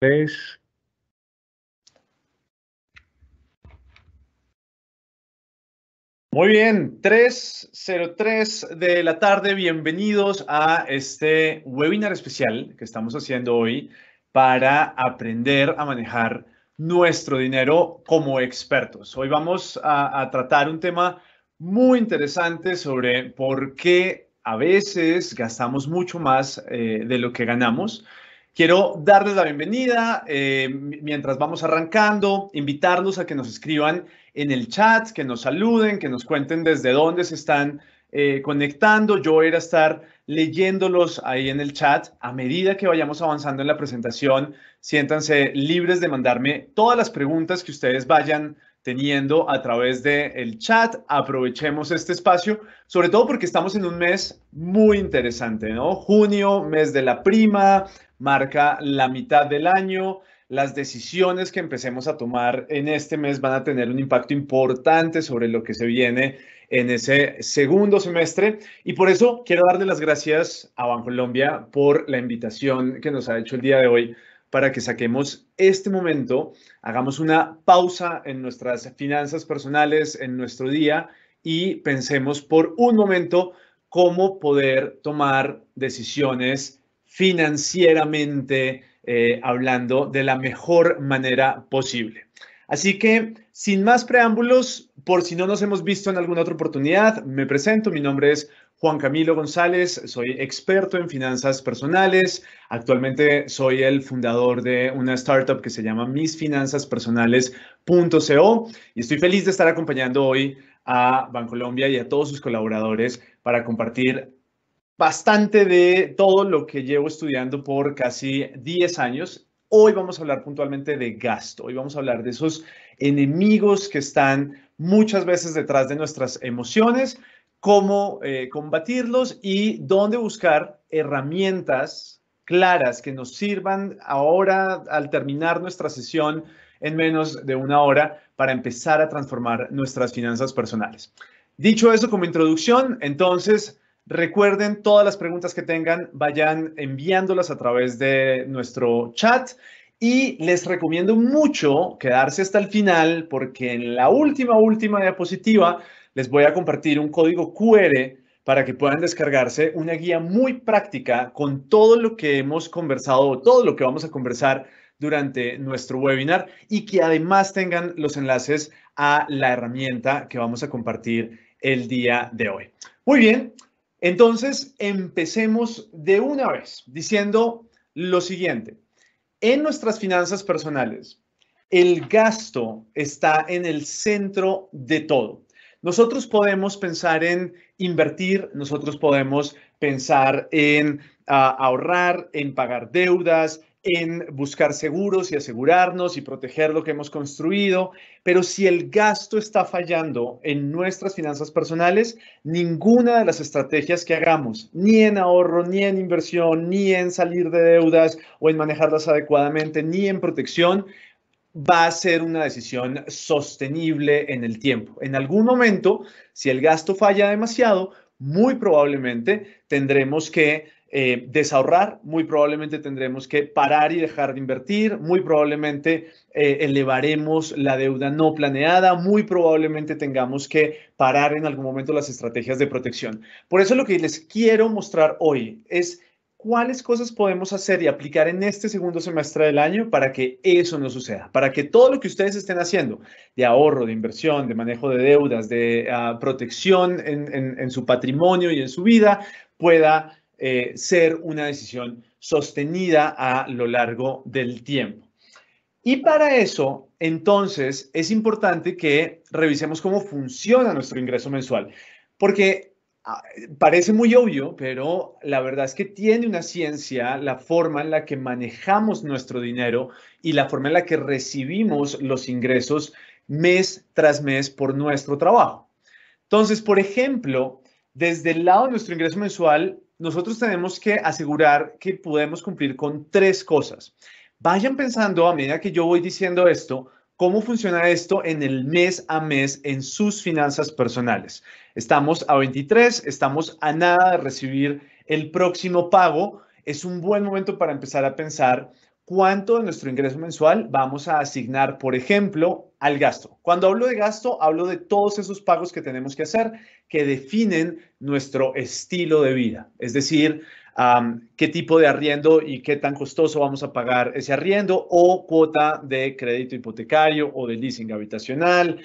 Pues, muy bien, 3.03 de la tarde, bienvenidos a este webinar especial que estamos haciendo hoy para aprender a manejar nuestro dinero como expertos. Hoy vamos a, tratar un tema muy interesante sobre por qué a veces gastamos mucho más eh, de lo que ganamos Quiero darles la bienvenida eh, mientras vamos arrancando, invitarlos a que nos escriban en el chat, que nos saluden, que nos cuenten desde dónde se están eh, conectando. Yo voy a, ir a estar leyéndolos ahí en el chat. A medida que vayamos avanzando en la presentación, siéntanse libres de mandarme todas las preguntas que ustedes vayan teniendo a través del el chat. Aprovechemos este espacio, sobre todo porque estamos en un mes muy interesante, ¿no? Junio, mes de la prima, marca la mitad del año. Las decisiones que empecemos a tomar en este mes van a tener un impacto importante sobre lo que se viene en ese segundo semestre. Y por eso quiero darle las gracias a Bancolombia por la invitación que nos ha hecho el día de hoy para que saquemos este momento, hagamos una pausa en nuestras finanzas personales, en nuestro día y pensemos por un momento cómo poder tomar decisiones financieramente eh, hablando de la mejor manera posible. Así que, sin más preámbulos, por si no nos hemos visto en alguna otra oportunidad, me presento, mi nombre es Juan Camilo González, soy experto en finanzas personales. Actualmente soy el fundador de una startup que se llama misfinanzaspersonales.co y estoy feliz de estar acompañando hoy a Bancolombia y a todos sus colaboradores para compartir bastante de todo lo que llevo estudiando por casi 10 años. Hoy vamos a hablar puntualmente de gasto, hoy vamos a hablar de esos enemigos que están muchas veces detrás de nuestras emociones, cómo eh, combatirlos y dónde buscar herramientas claras que nos sirvan ahora al terminar nuestra sesión en menos de una hora para empezar a transformar nuestras finanzas personales. Dicho eso como introducción, entonces Recuerden todas las preguntas que tengan, vayan enviándolas a través de nuestro chat. Y les recomiendo mucho quedarse hasta el final porque en la última, última diapositiva les voy a compartir un código QR para que puedan descargarse una guía muy práctica con todo lo que hemos conversado, todo lo que vamos a conversar durante nuestro webinar y que además tengan los enlaces a la herramienta que vamos a compartir el día de hoy. Muy bien, entonces, empecemos de una vez diciendo lo siguiente. En nuestras finanzas personales, el gasto está en el centro de todo. Nosotros podemos pensar en invertir, nosotros podemos pensar en ah, ahorrar, en pagar deudas, en buscar seguros y asegurarnos y proteger lo que hemos construido, pero si el gasto está fallando en nuestras finanzas personales, ninguna de las estrategias que hagamos, ni en ahorro, ni en inversión, ni en salir de deudas o en manejarlas adecuadamente, ni en protección, va a ser una decisión sostenible en el tiempo. En algún momento, si el gasto falla demasiado, muy probablemente tendremos que eh, desahorrar, muy probablemente tendremos que parar y dejar de invertir, muy probablemente eh, elevaremos la deuda no planeada, muy probablemente tengamos que parar en algún momento las estrategias de protección. Por eso lo que les quiero mostrar hoy es cuáles cosas podemos hacer y aplicar en este segundo semestre del año para que eso no suceda, para que todo lo que ustedes estén haciendo de ahorro, de inversión, de manejo de deudas, de ah, protección en su patrimonio y en su vida pueda eh, ser una decisión sostenida a lo largo del tiempo. Y para eso, entonces, es importante que revisemos cómo funciona nuestro ingreso mensual, porque ah, parece muy obvio, pero la verdad es que tiene una ciencia la forma en la que manejamos nuestro dinero y la forma en la que recibimos los ingresos mes tras mes por nuestro trabajo. Entonces, por ejemplo, desde el lado de nuestro ingreso mensual, nosotros tenemos que asegurar que podemos cumplir con tres cosas. Vayan pensando a medida que yo voy diciendo esto, cómo funciona esto en el mes a mes en sus finanzas personales. Estamos a 23, estamos a nada de recibir el próximo pago. Es un buen momento para empezar a pensar cuánto de nuestro ingreso mensual vamos a asignar, por ejemplo, al gasto. Cuando hablo de gasto, hablo de todos esos pagos que tenemos que hacer que definen nuestro estilo de vida, es decir, qué tipo de arriendo y qué tan costoso vamos a pagar ese arriendo o cuota de crédito hipotecario o de leasing habitacional,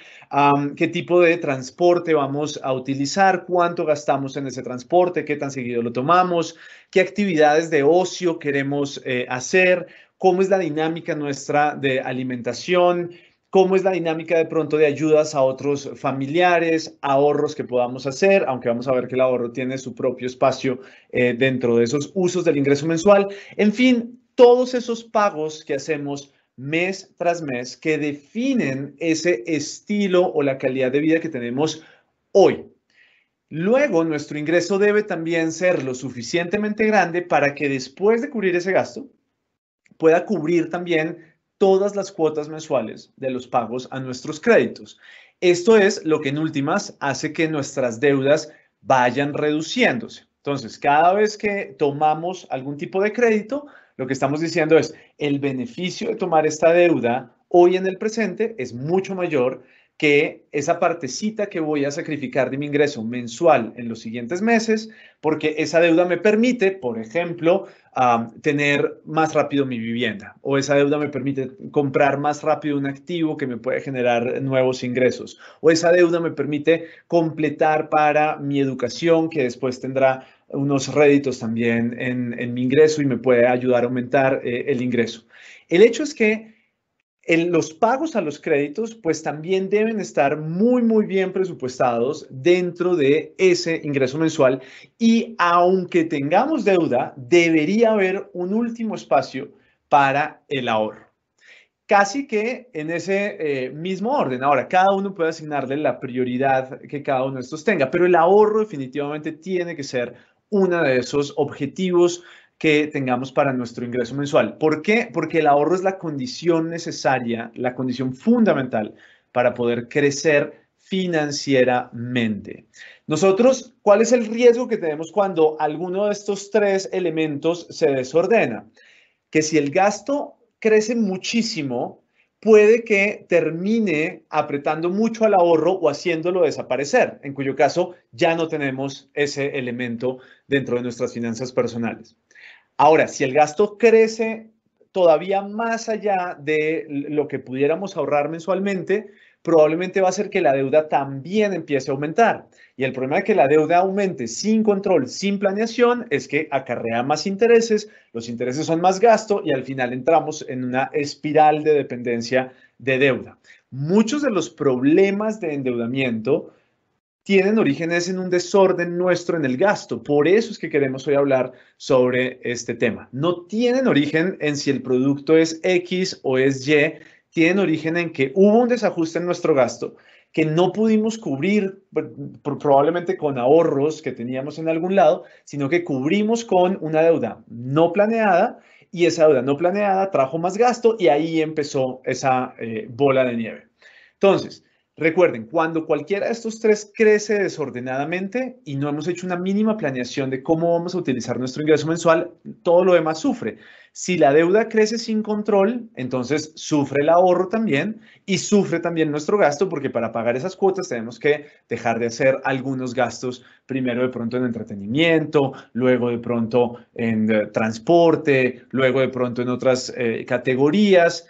qué tipo de transporte vamos a utilizar, cuánto gastamos en ese transporte, qué tan seguido lo tomamos, qué actividades de ocio queremos eh, hacer, cómo es la dinámica nuestra de alimentación, cómo es la dinámica de pronto de ayudas a otros familiares, ahorros que podamos hacer, aunque vamos a ver que el ahorro tiene su propio espacio eh, dentro de esos usos del ingreso mensual. En fin, todos esos pagos que hacemos mes tras mes que definen ese estilo o la calidad de vida que tenemos hoy. Luego, nuestro ingreso debe también ser lo suficientemente grande para que después de cubrir ese gasto, pueda cubrir también todas las cuotas mensuales de los pagos a nuestros créditos. Esto es lo que en últimas hace que nuestras deudas vayan reduciéndose. Entonces, cada vez que tomamos algún tipo de crédito, lo que estamos diciendo es, el beneficio de tomar esta deuda hoy en el presente es mucho mayor que esa partecita que voy a sacrificar de mi ingreso mensual en los siguientes meses, porque esa deuda me permite, por ejemplo, tener más rápido mi vivienda o esa deuda me permite comprar más rápido un activo que me puede generar nuevos ingresos o esa deuda me permite completar para mi educación que después tendrá unos réditos también en, mi ingreso y me puede ayudar a aumentar eh, el ingreso. El hecho es que los pagos a los créditos pues también deben estar muy muy bien presupuestados dentro de ese ingreso mensual y aunque tengamos deuda debería haber un último espacio para el ahorro. Casi que en ese eh, mismo orden. Ahora, cada uno puede asignarle la prioridad que cada uno de estos tenga, pero el ahorro definitivamente tiene que ser uno de esos objetivos que tengamos para nuestro ingreso mensual. ¿Por qué? Porque el ahorro es la condición necesaria, la condición fundamental para poder crecer financieramente. Nosotros, ¿cuál es el riesgo que tenemos cuando alguno de estos tres elementos se desordena? Que si el gasto crece muchísimo, puede que termine apretando mucho al ahorro o haciéndolo desaparecer, en cuyo caso ya no tenemos ese elemento dentro de nuestras finanzas personales. Ahora, si el gasto crece todavía más allá de lo que pudiéramos ahorrar mensualmente, probablemente va a ser que la deuda también empiece a aumentar. Y el problema de que la deuda aumente sin control, sin planeación, es que acarrea más intereses, los intereses son más gasto y al final entramos en una espiral de dependencia de deuda. Muchos de los problemas de endeudamiento tienen orígenes en un desorden nuestro en el gasto. Por eso es que queremos hoy hablar sobre este tema. No tienen origen en si el producto es X o es Y, tienen origen en que hubo un desajuste en nuestro gasto que no pudimos cubrir pues, probablemente con ahorros que teníamos en algún lado, sino que cubrimos con una deuda no planeada y esa deuda no planeada trajo más gasto y ahí empezó esa eh, bola de nieve. Entonces, Recuerden, cuando cualquiera de estos tres crece desordenadamente y no hemos hecho una mínima planeación de cómo vamos a utilizar nuestro ingreso mensual, todo lo demás sufre. Si la deuda crece sin control, entonces sufre el ahorro también y sufre también nuestro gasto porque para pagar esas cuotas tenemos que dejar de hacer algunos gastos, primero de pronto en entretenimiento, luego de pronto en eh, transporte, luego de pronto en otras eh, categorías.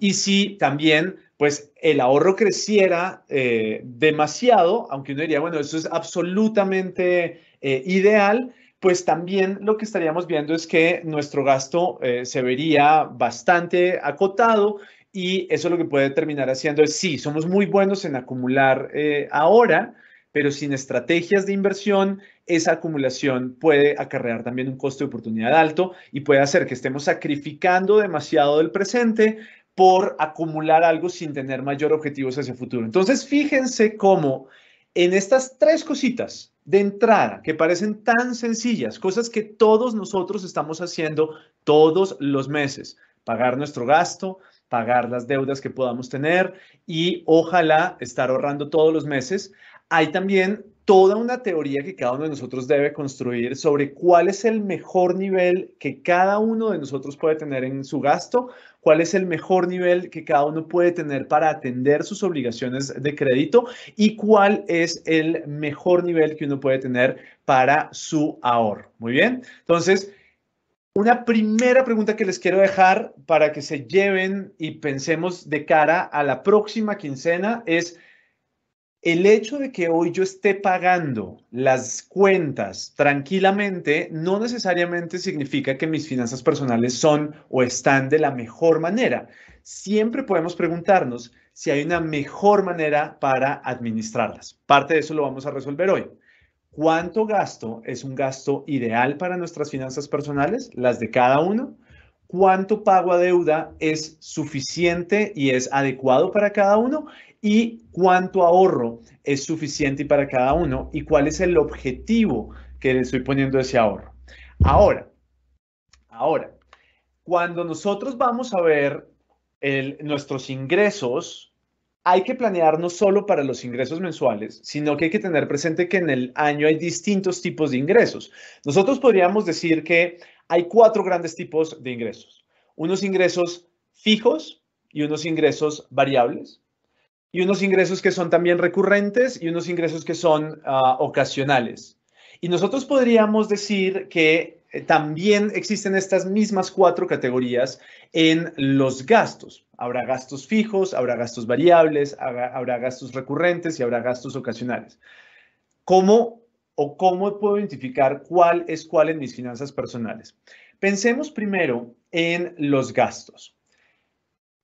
y si también pues el ahorro creciera eh, demasiado, aunque uno diría, bueno, eso es absolutamente eh, ideal, pues también lo que estaríamos viendo es que nuestro gasto eh, se vería bastante acotado y eso lo que puede terminar haciendo es, sí, somos muy buenos en acumular ahora, pero sin estrategias de inversión, esa acumulación puede acarrear también un costo de oportunidad alto y puede hacer que estemos sacrificando demasiado del presente por acumular algo sin tener mayor objetivos hacia el futuro. Entonces, fíjense cómo en estas tres cositas de entrada que parecen tan sencillas, cosas que todos nosotros estamos haciendo todos los meses, pagar nuestro gasto, pagar las deudas que podamos tener y ojalá estar ahorrando todos los meses, hay también toda una teoría que cada uno de nosotros debe construir sobre cuál es el mejor nivel que cada uno de nosotros puede tener en su gasto cuál es el mejor nivel que cada uno puede tener para atender sus obligaciones de crédito y cuál es el mejor nivel que uno puede tener para su ahorro. Muy bien, entonces... Una primera pregunta que les quiero dejar para que se lleven y pensemos de cara a la próxima quincena es, el hecho de que hoy yo esté pagando las cuentas tranquilamente no necesariamente significa que mis finanzas personales son o están de la mejor manera. Siempre podemos preguntarnos si hay una mejor manera para administrarlas. Parte de eso lo vamos a resolver hoy. ¿Cuánto gasto es un gasto ideal para nuestras finanzas personales, las de cada uno? ¿Cuánto pago a deuda es suficiente y es adecuado para cada uno? y cuánto ahorro es suficiente para cada uno y cuál es el objetivo que le estoy poniendo ese ahorro. Ahora, ahora, cuando nosotros vamos a ver nuestros ingresos, hay que planear no solo para los ingresos mensuales, sino que hay que tener presente que en el año hay distintos tipos de ingresos. Nosotros podríamos decir que hay cuatro grandes tipos de ingresos. Unos ingresos fijos y unos ingresos variables, y unos ingresos que son también recurrentes y unos ingresos que son ah, ocasionales. Y nosotros podríamos decir que eh, también existen estas mismas cuatro categorías en los gastos. Habrá gastos fijos, habrá gastos variables, habrá, habrá gastos recurrentes y habrá gastos ocasionales. ¿Cómo o cómo puedo identificar cuál es cuál en mis finanzas personales? Pensemos primero en los gastos.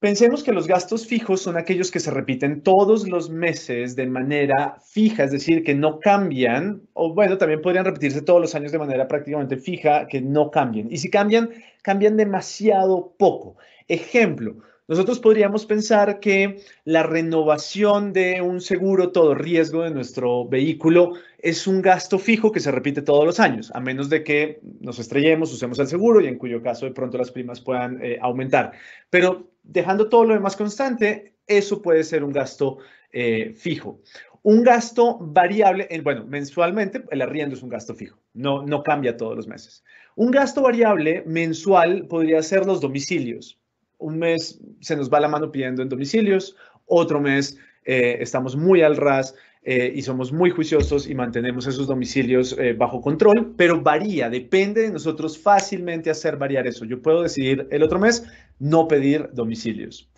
Pensemos que los gastos fijos son aquellos que se repiten todos los meses de manera fija, es decir, que no cambian, o bueno, también podrían repetirse todos los años de manera prácticamente fija, que no cambien. Y si cambian, cambian demasiado poco. Ejemplo, nosotros podríamos pensar que la renovación de un seguro todo riesgo de nuestro vehículo es un gasto fijo que se repite todos los años, a menos de que nos estrellemos, usemos el seguro y en cuyo caso de pronto las primas puedan eh, aumentar. Pero Dejando todo lo demás constante, eso puede ser un gasto eh, fijo. Un gasto variable, bueno, mensualmente el arriendo es un gasto fijo, no, no cambia todos los meses. Un gasto variable mensual podría ser los domicilios. Un mes se nos va la mano pidiendo en domicilios, otro mes eh, estamos muy al ras eh, y somos muy juiciosos y mantenemos esos domicilios eh, bajo control, pero varía, depende de nosotros fácilmente hacer variar eso. Yo puedo decidir el otro mes no pedir domicilios.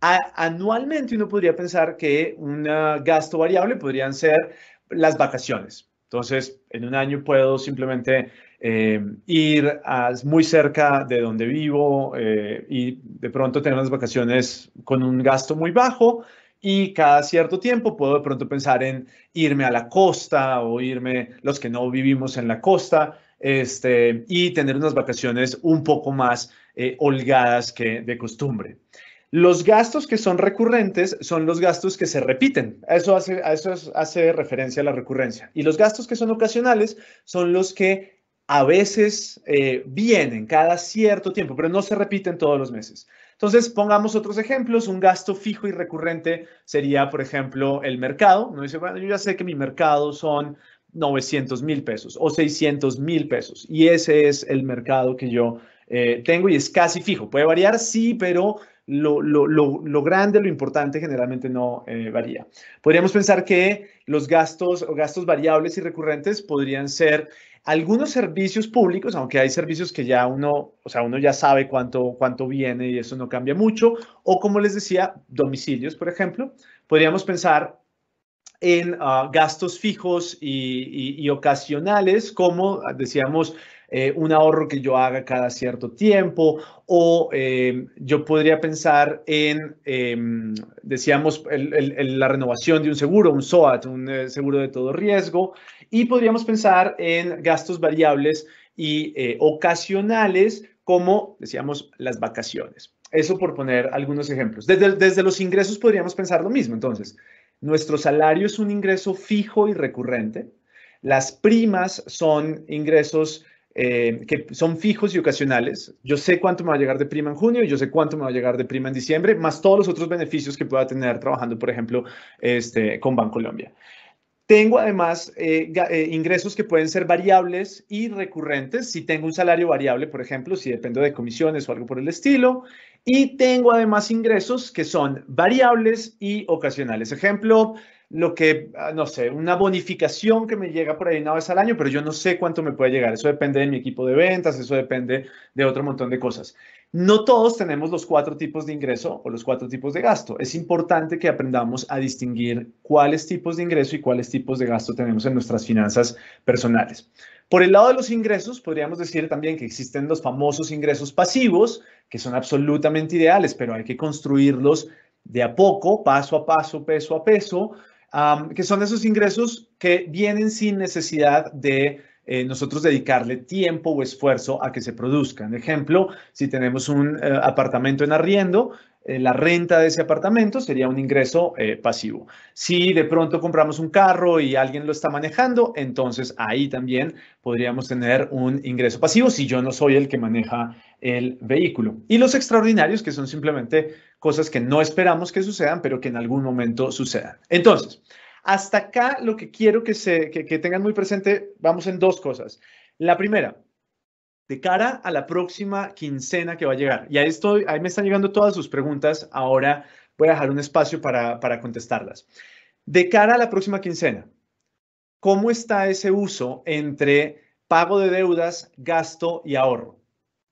anualmente uno podría pensar que un ah, gasto variable podrían ser las vacaciones. Entonces, en un año puedo simplemente eh, ir muy cerca de donde vivo y de pronto tener unas vacaciones con un gasto muy bajo y cada cierto tiempo puedo de pronto pensar en irme a la costa o irme los que no vivimos en la costa este, y tener unas vacaciones un poco más eh, holgadas que de costumbre. Los gastos que son recurrentes son los gastos que se repiten. eso hace, a eso hace referencia a la recurrencia. Y los gastos que son ocasionales son los que a veces eh, vienen cada cierto tiempo, pero no se repiten todos los meses. Entonces, pongamos otros ejemplos. Un gasto fijo y recurrente sería, por ejemplo, el mercado. No dice, bueno, yo ya sé que mi mercado son 900 mil pesos o 600 mil pesos. Y ese es el mercado que yo eh, tengo y es casi fijo. Puede variar, sí, pero lo, grande, lo importante generalmente no eh, varía. Podríamos pensar que los gastos o gastos variables y recurrentes podrían ser algunos servicios públicos, aunque hay servicios que ya uno, o sea, uno ya sabe cuánto, cuánto viene y eso no cambia mucho, o como les decía, domicilios, por ejemplo, podríamos pensar en ah, gastos fijos y, ocasionales, como ah, decíamos, eh, un ahorro que yo haga cada cierto tiempo, o eh, yo podría pensar en, em, decíamos, la renovación de un seguro, un SOAT, un eh, seguro de todo riesgo, y podríamos pensar en gastos variables y ocasionales como, decíamos, las vacaciones. Eso por poner algunos ejemplos. Desde, desde los ingresos podríamos pensar lo mismo. Entonces, nuestro salario es un ingreso fijo y recurrente. Las primas son ingresos eh, que son fijos y ocasionales. Yo sé cuánto me va a llegar de prima en junio y yo sé cuánto me va a llegar de prima en diciembre, más todos los otros beneficios que pueda tener trabajando, por ejemplo, este, con Bancolombia. Tengo además eh, eh, ingresos que pueden ser variables y recurrentes. Si tengo un salario variable, por ejemplo, si dependo de comisiones o algo por el estilo. Y tengo además ingresos que son variables y ocasionales. Ejemplo, lo que, ah, no sé, una bonificación que me llega por ahí una vez al año, pero yo no sé cuánto me puede llegar. Eso depende de mi equipo de ventas, eso depende de otro montón de cosas. No todos tenemos los cuatro tipos de ingreso o los cuatro tipos de gasto. Es importante que aprendamos a distinguir cuáles tipos de ingreso y cuáles tipos de gasto tenemos en nuestras finanzas personales. Por el lado de los ingresos, podríamos decir también que existen los famosos ingresos pasivos, que son absolutamente ideales, pero hay que construirlos de a poco, paso a paso, peso a peso, que son esos ingresos que vienen sin necesidad de eh, nosotros dedicarle tiempo o esfuerzo a que se produzcan. Ejemplo, si tenemos un eh, apartamento en arriendo, eh, la renta de ese apartamento sería un ingreso eh, pasivo. Si de pronto compramos un carro y alguien lo está manejando, entonces ahí también podríamos tener un ingreso pasivo si yo no soy el que maneja el vehículo. Y los extraordinarios, que son simplemente cosas que no esperamos que sucedan, pero que en algún momento sucedan. Entonces, hasta acá lo que quiero que, se, que tengan muy presente, vamos en dos cosas. La primera, de cara a la próxima quincena que va a llegar. Y ahí, estoy, ahí me están llegando todas sus preguntas. Ahora voy a dejar un espacio para, para contestarlas. De cara a la próxima quincena, ¿cómo está ese uso entre pago de deudas, gasto y ahorro?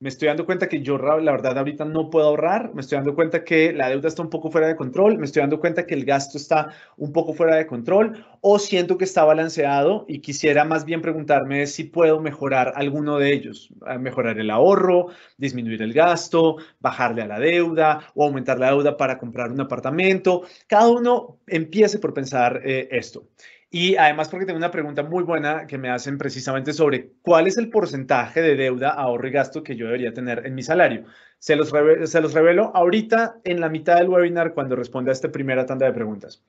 me estoy dando cuenta que yo, la verdad, ahorita no puedo ahorrar, me estoy dando cuenta que la deuda está un poco fuera de control, me estoy dando cuenta que el gasto está un poco fuera de control o siento que está balanceado y quisiera más bien preguntarme si puedo mejorar alguno de ellos, mejorar el ahorro, disminuir el gasto, bajarle a la deuda o aumentar la deuda para comprar un apartamento. Cada uno empiece por pensar eh, esto. Y además porque tengo una pregunta muy buena que me hacen precisamente sobre cuál es el porcentaje de deuda, ahorro y gasto que yo debería tener en mi salario. Se los, revelo, se los revelo ahorita en la mitad del webinar cuando responda a esta primera tanda de preguntas.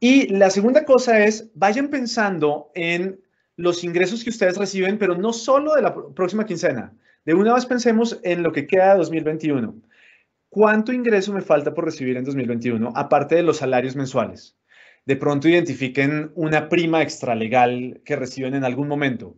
Y la segunda cosa es, vayan pensando en los ingresos que ustedes reciben, pero no solo de la próxima quincena. De una vez pensemos en lo que queda de 2021. ¿Cuánto ingreso me falta por recibir en 2021, aparte de los salarios mensuales? de pronto identifiquen una prima extralegal que reciben en algún momento.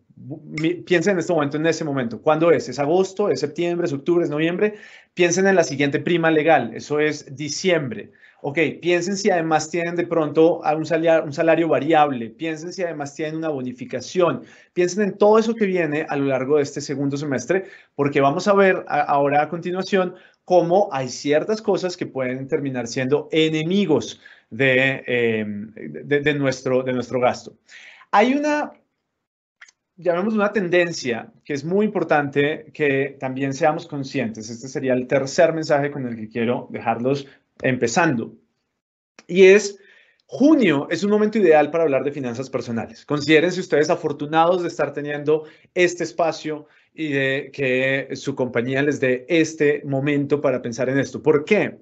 Piensen en este momento, en ese momento. ¿Cuándo es? ¿Es agosto? ¿Es septiembre? ¿Es octubre? ¿Es noviembre? Piensen en la siguiente prima legal. Eso es diciembre. Ok, piensen si además tienen de pronto un salario, un salario variable, piensen si además tienen una bonificación, piensen en todo eso que viene a lo largo de este segundo semestre, porque vamos a ver ahora a continuación cómo hay ciertas cosas que pueden terminar siendo enemigos Em, de, nuestro, de nuestro gasto. Hay una, llamemos una tendencia que es muy importante que también seamos conscientes. Este sería el tercer mensaje con el que quiero dejarlos empezando. Y es, Junio es un momento ideal para hablar de finanzas personales. Considérense ustedes afortunados de estar teniendo este espacio y de que su compañía les dé este momento para pensar en esto. ¿Por qué?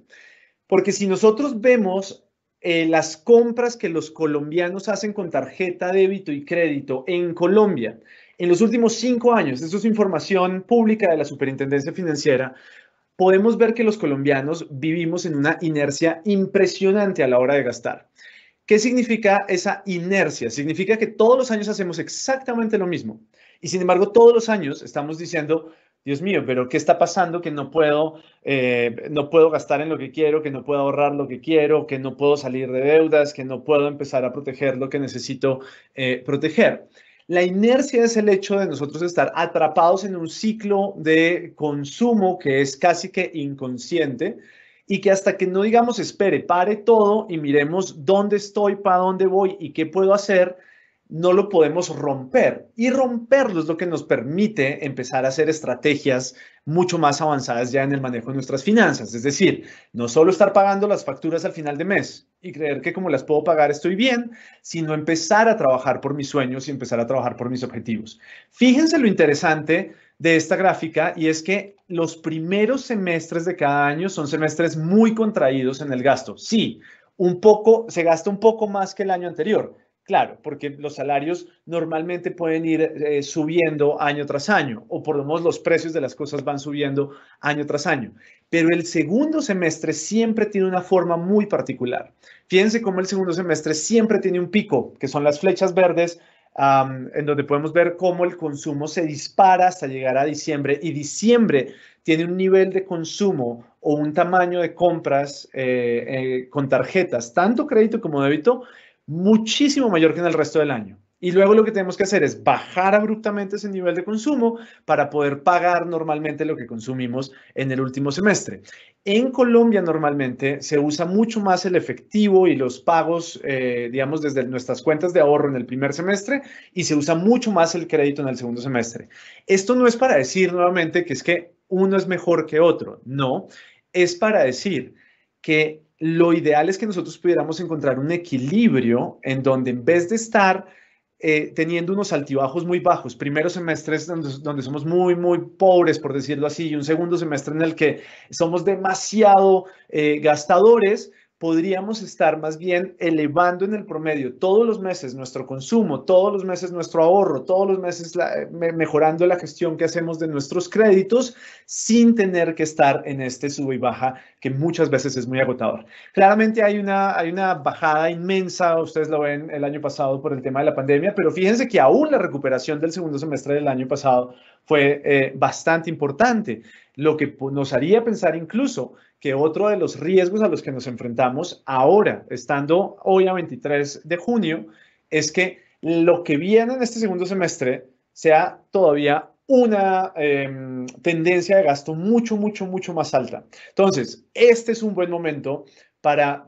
Porque si nosotros vemos eh, las compras que los colombianos hacen con tarjeta débito y crédito en Colombia en los últimos cinco años, esto es información pública de la Superintendencia Financiera, podemos ver que los colombianos vivimos en una inercia impresionante a la hora de gastar. ¿Qué significa esa inercia? Significa que todos los años hacemos exactamente lo mismo. Y sin embargo, todos los años estamos diciendo, Dios mío, pero ¿qué está pasando? Que no puedo, eh, no puedo gastar en lo que quiero, que no puedo ahorrar lo que quiero, que no puedo salir de deudas, que no puedo empezar a proteger lo que necesito eh, proteger. La inercia es el hecho de nosotros estar atrapados en un ciclo de consumo que es casi que inconsciente y que hasta que no digamos, espere, pare todo y miremos dónde estoy, para dónde voy y qué puedo hacer, no lo podemos romper. Y romperlo es lo que nos permite empezar a hacer estrategias mucho más avanzadas ya en el manejo de nuestras finanzas. Es decir, no solo estar pagando las facturas al final de mes y creer que como las puedo pagar estoy bien, sino empezar a trabajar por mis sueños y empezar a trabajar por mis objetivos. Fíjense lo interesante de esta gráfica y es que los primeros semestres de cada año son semestres muy contraídos en el gasto. Sí, un poco, se gasta un poco más que el año anterior Claro, porque los salarios normalmente pueden ir eh, subiendo año tras año, o por lo menos los precios de las cosas van subiendo año tras año. Pero el segundo semestre siempre tiene una forma muy particular. Fíjense cómo el segundo semestre siempre tiene un pico, que son las flechas verdes, en donde podemos ver cómo el consumo se dispara hasta llegar a diciembre. Y diciembre tiene un nivel de consumo o un tamaño de compras eh, eh, con tarjetas, tanto crédito como débito, muchísimo mayor que en el resto del año. Y luego lo que tenemos que hacer es bajar abruptamente ese nivel de consumo para poder pagar normalmente lo que consumimos en el último semestre. En Colombia normalmente se usa mucho más el efectivo y los pagos, eh, digamos, desde nuestras cuentas de ahorro en el primer semestre y se usa mucho más el crédito en el segundo semestre. Esto no es para decir nuevamente que es que uno es mejor que otro, no, es para decir que lo ideal es que nosotros pudiéramos encontrar un equilibrio en donde en vez de estar eh, teniendo unos altibajos muy bajos, primeros semestres donde, somos muy, muy pobres, por decirlo así, y un segundo semestre en el que somos demasiado eh, gastadores, podríamos estar más bien elevando en el promedio todos los meses nuestro consumo, todos los meses nuestro ahorro, todos los meses mejorando la gestión que hacemos de nuestros créditos sin tener que estar en este subo y baja que muchas veces es muy agotador. Claramente hay una, hay una bajada inmensa, ustedes lo ven el año pasado por el tema de la pandemia, pero fíjense que aún la recuperación del segundo semestre del año pasado fue eh, bastante importante, lo que nos haría pensar incluso que otro de los riesgos a los que nos enfrentamos ahora, estando hoy a 23 de junio, es que lo que viene en este segundo semestre sea todavía una em, tendencia de gasto mucho, mucho, mucho más alta. Entonces, este es un buen momento para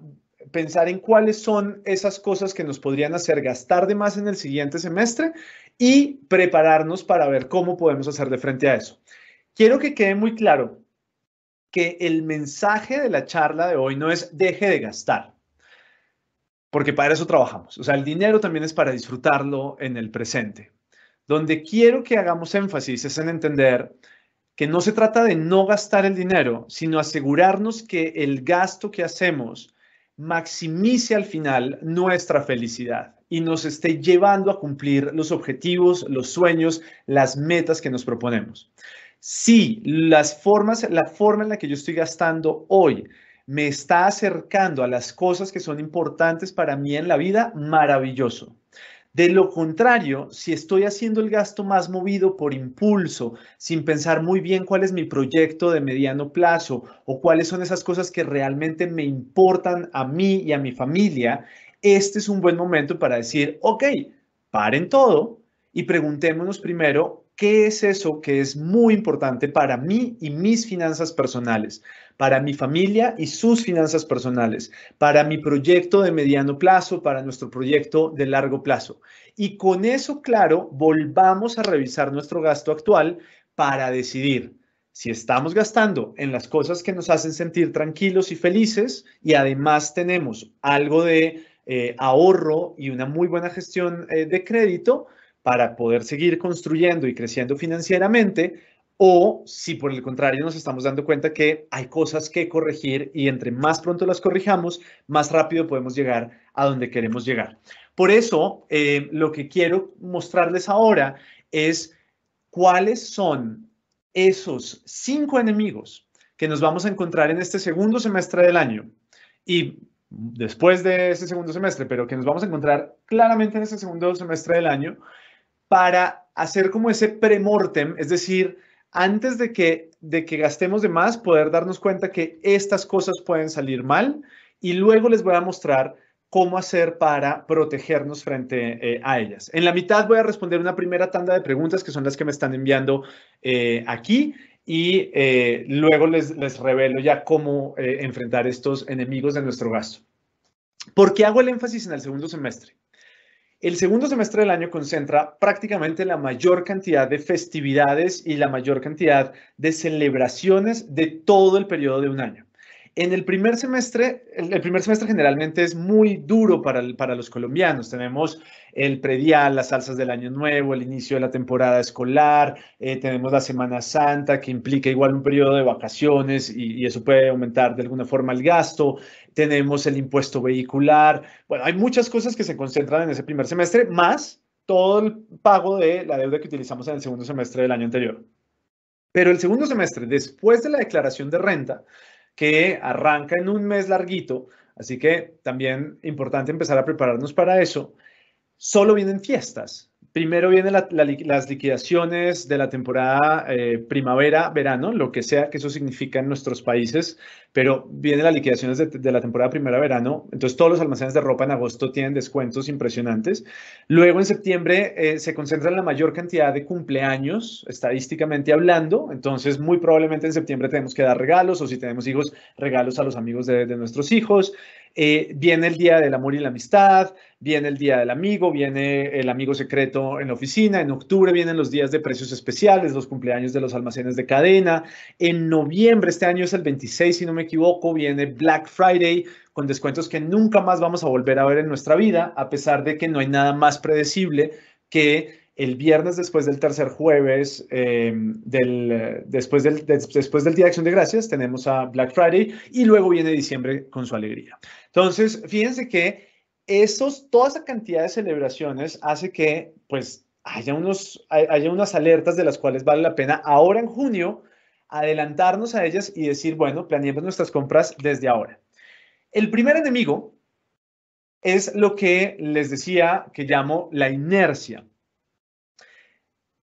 pensar en cuáles son esas cosas que nos podrían hacer gastar de más en el siguiente semestre y prepararnos para ver cómo podemos hacer de frente a eso. Quiero que quede muy claro que el mensaje de la charla de hoy no es deje de gastar, porque para eso trabajamos. O sea, el dinero también es para disfrutarlo en el presente. Donde quiero que hagamos énfasis es en entender que no se trata de no gastar el dinero, sino asegurarnos que el gasto que hacemos maximice al final nuestra felicidad y nos esté llevando a cumplir los objetivos, los sueños, las metas que nos proponemos. Si las formas, la forma en la que yo estoy gastando hoy me está acercando a las cosas que son importantes para mí en la vida, maravilloso. De lo contrario, si estoy haciendo el gasto más movido por impulso, sin pensar muy bien cuál es mi proyecto de mediano plazo o cuáles son esas cosas que realmente me importan a mí y a mi familia, este es un buen momento para decir, ok, paren todo y preguntémonos primero ¿Qué es eso que es muy importante para mí y mis finanzas personales, para mi familia y sus finanzas personales, para mi proyecto de mediano plazo, para nuestro proyecto de largo plazo? Y con eso claro, volvamos a revisar nuestro gasto actual para decidir si estamos gastando en las cosas que nos hacen sentir tranquilos y felices y además tenemos algo de eh, ahorro y una muy buena gestión eh, de crédito, para poder seguir construyendo y creciendo financieramente, o si por el contrario nos estamos dando cuenta que hay cosas que corregir y entre más pronto las corrijamos, más rápido podemos llegar a donde queremos llegar. Por eso, eh, lo que quiero mostrarles ahora es cuáles son esos cinco enemigos que nos vamos a encontrar en este segundo semestre del año y después de ese segundo semestre, pero que nos vamos a encontrar claramente en ese segundo semestre del año para hacer como ese premortem, es decir, antes de que, de que gastemos de más, poder darnos cuenta que estas cosas pueden salir mal y luego les voy a mostrar cómo hacer para protegernos frente eh, a ellas. En la mitad voy a responder una primera tanda de preguntas que son las que me están enviando eh, aquí y eh, luego les, les, revelo ya cómo enfrentar estos enemigos de nuestro gasto. ¿Por qué hago el énfasis en el segundo semestre? El segundo semestre del año concentra prácticamente la mayor cantidad de festividades y la mayor cantidad de celebraciones de todo el periodo de un año. En el primer semestre, el primer semestre generalmente es muy duro para, los colombianos. Tenemos el predial, las salsas del año nuevo, el inicio de la temporada escolar, eh, tenemos la Semana Santa, que implica igual un periodo de vacaciones y, eso puede aumentar de alguna forma el gasto. Tenemos el impuesto vehicular. Bueno, hay muchas cosas que se concentran en ese primer semestre, más todo el pago de la deuda que utilizamos en el segundo semestre del año anterior. Pero el segundo semestre, después de la declaración de renta, que arranca en un mes larguito, así que también importante empezar a prepararnos para eso. Solo vienen fiestas. Primero vienen las liquidaciones de la temporada eh, primavera-verano, lo que sea que eso significa en nuestros países, pero viene las liquidaciones de, la temporada primera verano entonces todos los almacenes de ropa en agosto tienen descuentos impresionantes. Luego en septiembre eh, se concentra la mayor cantidad de cumpleaños, estadísticamente hablando, entonces muy probablemente en septiembre tenemos que dar regalos o si tenemos hijos, regalos a los amigos de, nuestros hijos. Eh, viene el Día del Amor y la Amistad, viene el Día del Amigo, viene el amigo secreto en la oficina, en octubre vienen los días de precios especiales, los cumpleaños de los almacenes de cadena, en noviembre, este año es el 26, y no me equivoco, viene Black Friday con descuentos que nunca más vamos a volver a ver en nuestra vida, a pesar de que no hay nada más predecible que el viernes después del tercer jueves, eh, del, después, del, después del Día de Acción de Gracias, tenemos a Black Friday y luego viene diciembre con su alegría. Entonces, fíjense que toda esa cantidad de celebraciones hace que pues haya, unos, haya unas alertas de las cuales vale la pena ahora en junio adelantarnos a ellas y decir, bueno, planeemos nuestras compras desde ahora. El primer enemigo es lo que les decía que llamo la inercia.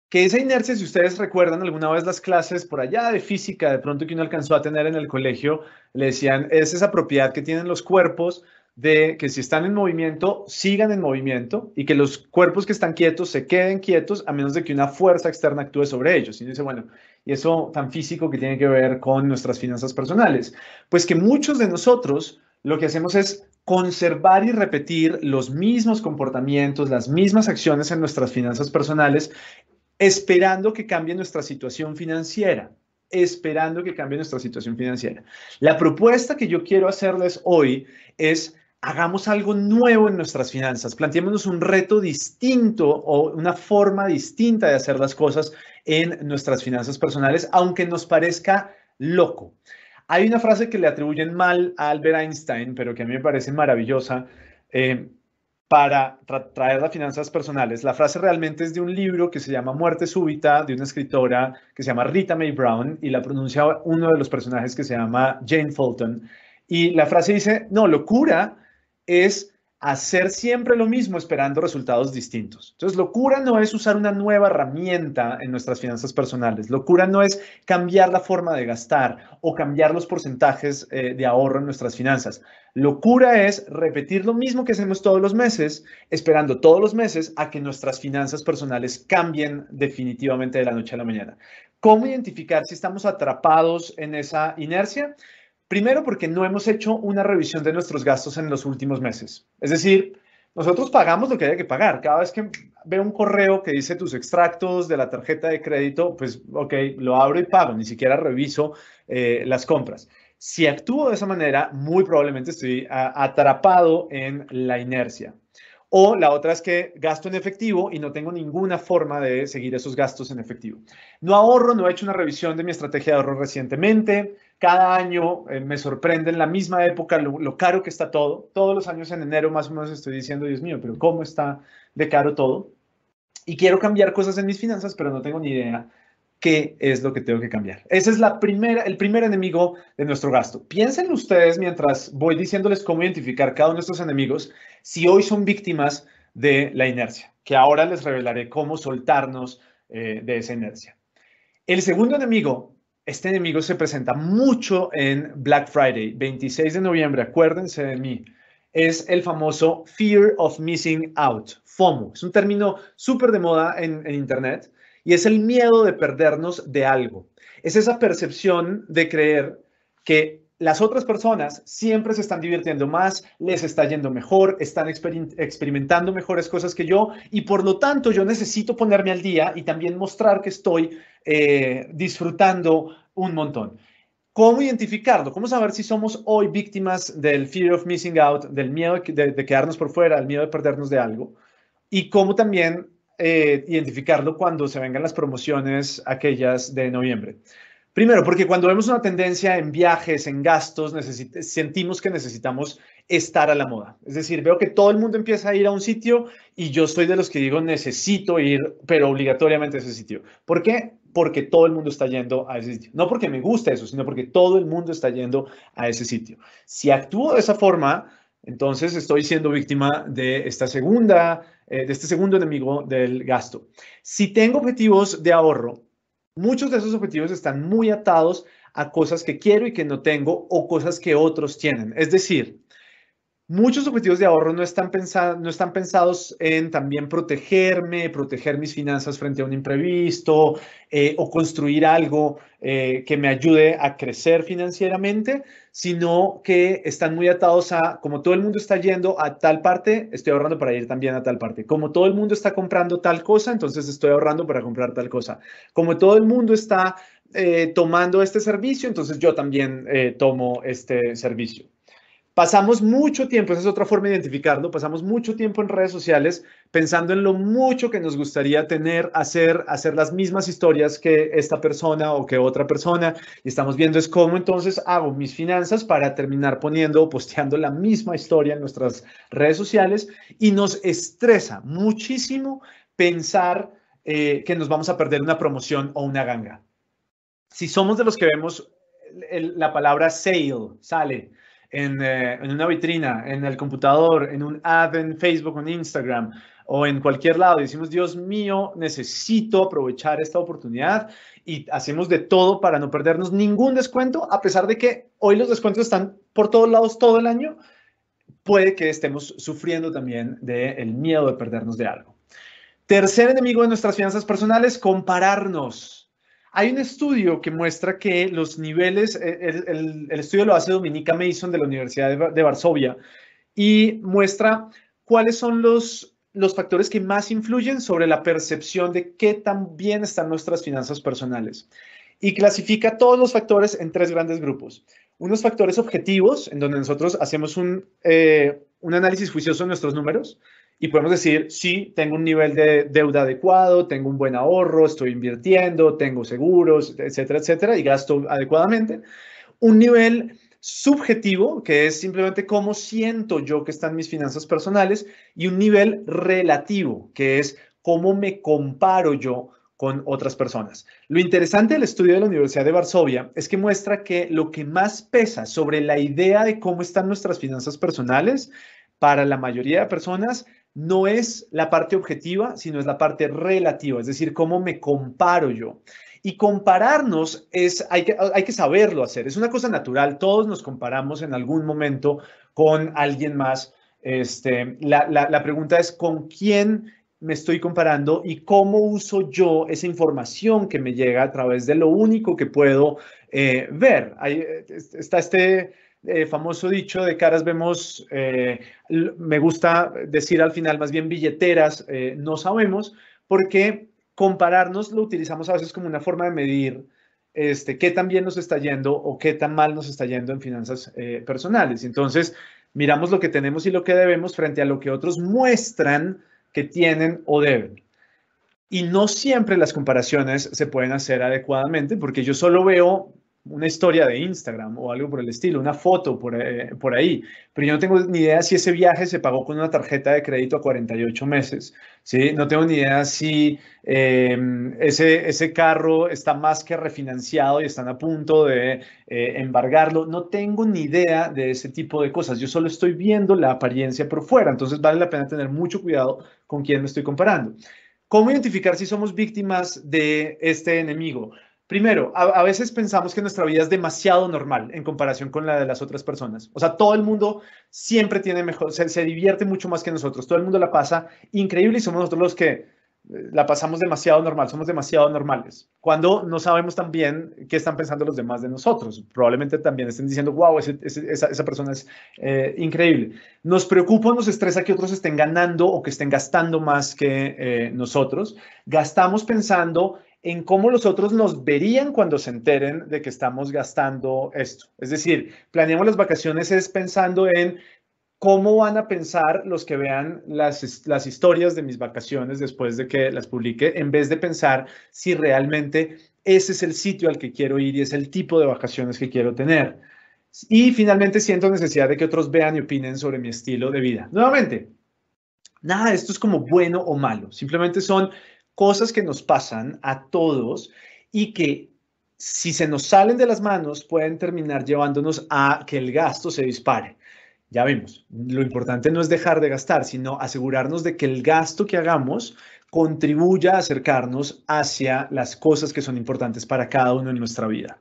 Que esa inercia, si ustedes recuerdan alguna vez las clases por allá de física, de pronto que uno alcanzó a tener en el colegio, le decían, es esa propiedad que tienen los cuerpos de que si están en movimiento, sigan en movimiento y que los cuerpos que están quietos se queden quietos a menos de que una fuerza externa actúe sobre ellos. Y dice, bueno, y eso tan físico que tiene que ver con nuestras finanzas personales? Pues que muchos de nosotros lo que hacemos es conservar y repetir los mismos comportamientos, las mismas acciones en nuestras finanzas personales, esperando que cambie nuestra situación financiera, esperando que cambie nuestra situación financiera. La propuesta que yo quiero hacerles hoy es hagamos algo nuevo en nuestras finanzas, planteémonos un reto distinto o una forma distinta de hacer las cosas en nuestras finanzas personales, aunque nos parezca loco. Hay una frase que le atribuyen mal a Albert Einstein, pero que a mí me parece maravillosa eh, para traer las finanzas personales. La frase realmente es de un libro que se llama Muerte Súbita, de una escritora que se llama Rita May Brown, y la pronuncia uno de los personajes que se llama Jane Fulton. Y la frase dice, no, locura es hacer siempre lo mismo esperando resultados distintos. Entonces, locura no es usar una nueva herramienta en nuestras finanzas personales. Locura no es cambiar la forma de gastar o cambiar los porcentajes eh, de ahorro en nuestras finanzas. Locura es repetir lo mismo que hacemos todos los meses, esperando todos los meses a que nuestras finanzas personales cambien definitivamente de la noche a la mañana. ¿Cómo identificar si estamos atrapados en esa inercia? Primero porque no hemos hecho una revisión de nuestros gastos en los últimos meses. Es decir, nosotros pagamos lo que haya que pagar. Cada vez que veo un correo que dice tus extractos de la tarjeta de crédito, pues ok, lo abro y pago, ni siquiera reviso eh, las compras. Si actúo de esa manera, muy probablemente estoy ah, atrapado en la inercia. O la otra es que gasto en efectivo y no tengo ninguna forma de seguir esos gastos en efectivo. No ahorro, no he hecho una revisión de mi estrategia de ahorro recientemente cada año eh, me sorprende en la misma época lo, caro que está todo. Todos los años en enero más o menos estoy diciendo, Dios mío, pero ¿cómo está de caro todo? Y quiero cambiar cosas en mis finanzas, pero no tengo ni idea qué es lo que tengo que cambiar. Ese es la primera, el primer enemigo de nuestro gasto. Piensen ustedes mientras voy diciéndoles cómo identificar cada uno de estos enemigos, si hoy son víctimas de la inercia, que ahora les revelaré cómo soltarnos eh, de esa inercia. El segundo enemigo este enemigo se presenta mucho en Black Friday, 26 de noviembre, acuérdense de mí. Es el famoso Fear of Missing Out, FOMO. Es un término súper de moda en, en Internet y es el miedo de perdernos de algo. Es esa percepción de creer que las otras personas siempre se están divirtiendo más, les está yendo mejor, están experimentando mejores cosas que yo y por lo tanto yo necesito ponerme al día y también mostrar que estoy eh, disfrutando un montón. ¿Cómo identificarlo? ¿Cómo saber si somos hoy víctimas del fear of missing out, del miedo de, quedarnos por fuera, del miedo de perdernos de algo? Y cómo también eh, identificarlo cuando se vengan las promociones aquellas de noviembre. Primero, porque cuando vemos una tendencia en viajes, en gastos, sentimos que necesitamos estar a la moda. Es decir, veo que todo el mundo empieza a ir a un sitio y yo soy de los que digo necesito ir, pero obligatoriamente a ese sitio. ¿Por qué? Porque todo el mundo está yendo a ese sitio. No porque me gusta eso, sino porque todo el mundo está yendo a ese sitio. Si actúo de esa forma, entonces estoy siendo víctima de esta segunda, eh, de este segundo enemigo del gasto. Si tengo objetivos de ahorro, Muchos de esos objetivos están muy atados a cosas que quiero y que no tengo o cosas que otros tienen. Es decir, muchos objetivos de ahorro no están, pensados, en también protegerme, proteger mis finanzas frente a un imprevisto eh, o construir algo eh, que me ayude a crecer financieramente, sino que están muy atados a, como todo el mundo está yendo a tal parte, estoy ahorrando para ir también a tal parte. Como todo el mundo está comprando tal cosa, entonces estoy ahorrando para comprar tal cosa. Como todo el mundo está eh, tomando este servicio, entonces yo también eh, tomo este servicio. Pasamos mucho tiempo, esa es otra forma de identificarlo, pasamos mucho tiempo en redes sociales pensando en lo mucho que nos gustaría tener, hacer, hacer las mismas historias que esta persona o que otra persona. Y estamos viendo es cómo entonces hago mis finanzas para terminar poniendo o posteando la misma historia en nuestras redes sociales. Y nos estresa muchísimo pensar eh, que nos vamos a perder una promoción o una ganga. Si somos de los que vemos la palabra sale, sale eh, en, una vitrina, en el computador, en un ad en Facebook, en Instagram o en cualquier lado. decimos, Dios mío, necesito aprovechar esta oportunidad y hacemos de todo para no perdernos ningún descuento, a pesar de que hoy los descuentos están por todos lados todo el año, puede que estemos sufriendo también del miedo de perdernos de algo. Tercer enemigo de nuestras finanzas personales, compararnos hay un estudio que muestra que los niveles, eh, el, estudio lo hace Dominica Mason de la Universidad de, Varsovia y muestra cuáles son los, los factores que más influyen sobre la percepción de qué tan bien están nuestras finanzas personales. Y clasifica todos los factores en tres grandes grupos. Unos factores objetivos, en donde nosotros hacemos un, eh, un análisis juicioso de nuestros números y podemos decir, sí, tengo un nivel de deuda adecuado, tengo un buen ahorro, estoy invirtiendo, tengo seguros, etcétera, etcétera, y gasto adecuadamente. Un nivel subjetivo, que es simplemente cómo siento yo que están mis finanzas personales, y un nivel relativo, que es cómo me comparo yo con otras personas. Lo interesante del estudio de la Universidad de Varsovia es que muestra que lo que más pesa sobre la idea de cómo están nuestras finanzas personales para la mayoría de personas no es la parte objetiva, sino es la parte relativa, es decir, cómo me comparo yo. Y compararnos es, hay que, hay que saberlo hacer, es una cosa natural, todos nos comparamos en algún momento con alguien más. Este, la, pregunta es, ¿con quién me estoy comparando y cómo uso yo esa información que me llega a través de lo único que puedo eh, ver. Ahí eh, está este eh, famoso dicho de caras vemos, eh, me gusta decir al final más bien billeteras, eh, no sabemos, porque compararnos lo utilizamos a veces como una forma de medir este, qué tan bien nos está yendo o qué tan mal nos está yendo en finanzas personales. Entonces, miramos lo que tenemos y lo que debemos frente a lo que otros muestran que tienen o deben. Y no siempre las comparaciones se pueden hacer adecuadamente porque yo solo veo una historia de Instagram o algo por el estilo, una foto por, eh, por, ahí. Pero yo no tengo ni idea si ese viaje se pagó con una tarjeta de crédito a 48 meses, ¿sí? No tengo ni idea si em, ese, ese carro está más que refinanciado y están a punto de eh, embargarlo. No tengo ni idea de ese tipo de cosas. Yo solo estoy viendo la apariencia por fuera. Entonces vale la pena tener mucho cuidado con quién me estoy comparando. ¿Cómo identificar si somos víctimas de este enemigo? Primero, a, veces pensamos que nuestra vida es demasiado normal en comparación con la de las otras personas. O sea, todo el mundo siempre tiene mejor, se, divierte mucho más que nosotros. Todo el mundo la pasa increíble y somos nosotros los que eh, la pasamos demasiado normal, somos demasiado normales. Cuando no sabemos también qué están pensando los demás de nosotros, probablemente también estén diciendo, wow, esa, persona es eh, increíble. Nos preocupa, nos estresa que otros estén ganando o que estén gastando más que eh, nosotros. Gastamos pensando en cómo los otros nos verían cuando se enteren de que estamos gastando esto. Es decir, planeamos las vacaciones es pensando en cómo van a pensar los que vean las, las historias de mis vacaciones después de que las publique, en vez de pensar si realmente ese es el sitio al que quiero ir y es el tipo de vacaciones que quiero tener. Y finalmente siento necesidad de que otros vean y opinen sobre mi estilo de vida. Nuevamente, nada de esto es como bueno o malo, simplemente son cosas que nos pasan a todos y que si se nos salen de las manos pueden terminar llevándonos a que el gasto se dispare. Ya vemos lo importante no es dejar de gastar, sino asegurarnos de que el gasto que hagamos contribuya a acercarnos hacia las cosas que son importantes para cada uno en nuestra vida.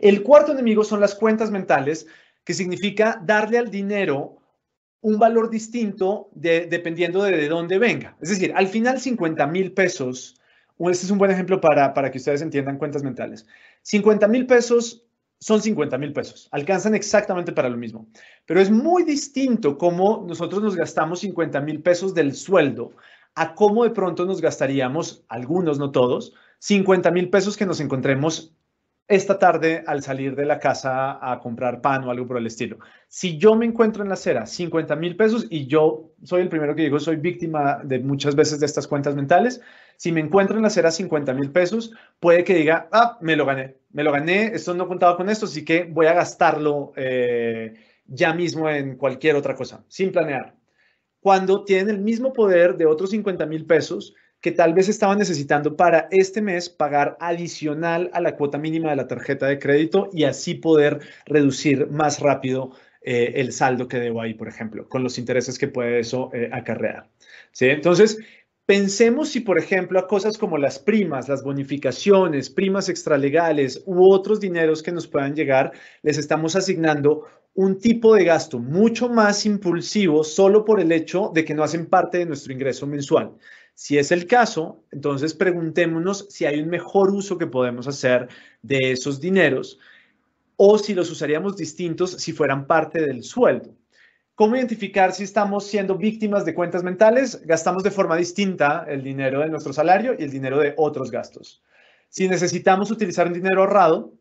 El cuarto enemigo son las cuentas mentales, que significa darle al dinero un valor distinto dependiendo de, dónde venga. Es decir, al final 50 mil pesos, este es un buen ejemplo para, para que ustedes entiendan cuentas mentales, 50 mil pesos son 50 mil pesos, alcanzan exactamente para lo mismo, pero es muy distinto cómo nosotros nos gastamos 50 mil pesos del sueldo a cómo de pronto nos gastaríamos, algunos, no todos, 50 mil pesos que nos encontremos esta tarde al salir de la casa a comprar pan o algo por el estilo. Si yo me encuentro en la acera 50 mil pesos y yo soy el primero que digo, soy víctima de muchas veces de estas cuentas mentales, si me encuentro en la acera 50 mil pesos, puede que diga, ah, me lo gané, me lo gané, esto no contaba con esto, así que voy a gastarlo eh, ya mismo en cualquier otra cosa, sin planear. Cuando tienen el mismo poder de otros 50 mil pesos, que tal vez estaban necesitando para este mes pagar adicional a la cuota mínima de la tarjeta de crédito y así poder reducir más rápido eh, el saldo que debo ahí, por ejemplo, con los intereses que puede eso eh, acarrear. ¿Sí? Entonces, pensemos si, por ejemplo, a cosas como las primas, las bonificaciones, primas extralegales u otros dineros que nos puedan llegar, les estamos asignando un tipo de gasto mucho más impulsivo solo por el hecho de que no hacen parte de nuestro ingreso mensual. Si es el caso, entonces preguntémonos si hay un mejor uso que podemos hacer de esos dineros o si los usaríamos distintos si fueran parte del sueldo. ¿Cómo identificar si estamos siendo víctimas de cuentas mentales? Gastamos de forma distinta el dinero de nuestro salario y el dinero de otros gastos. Si necesitamos utilizar un dinero ahorrado,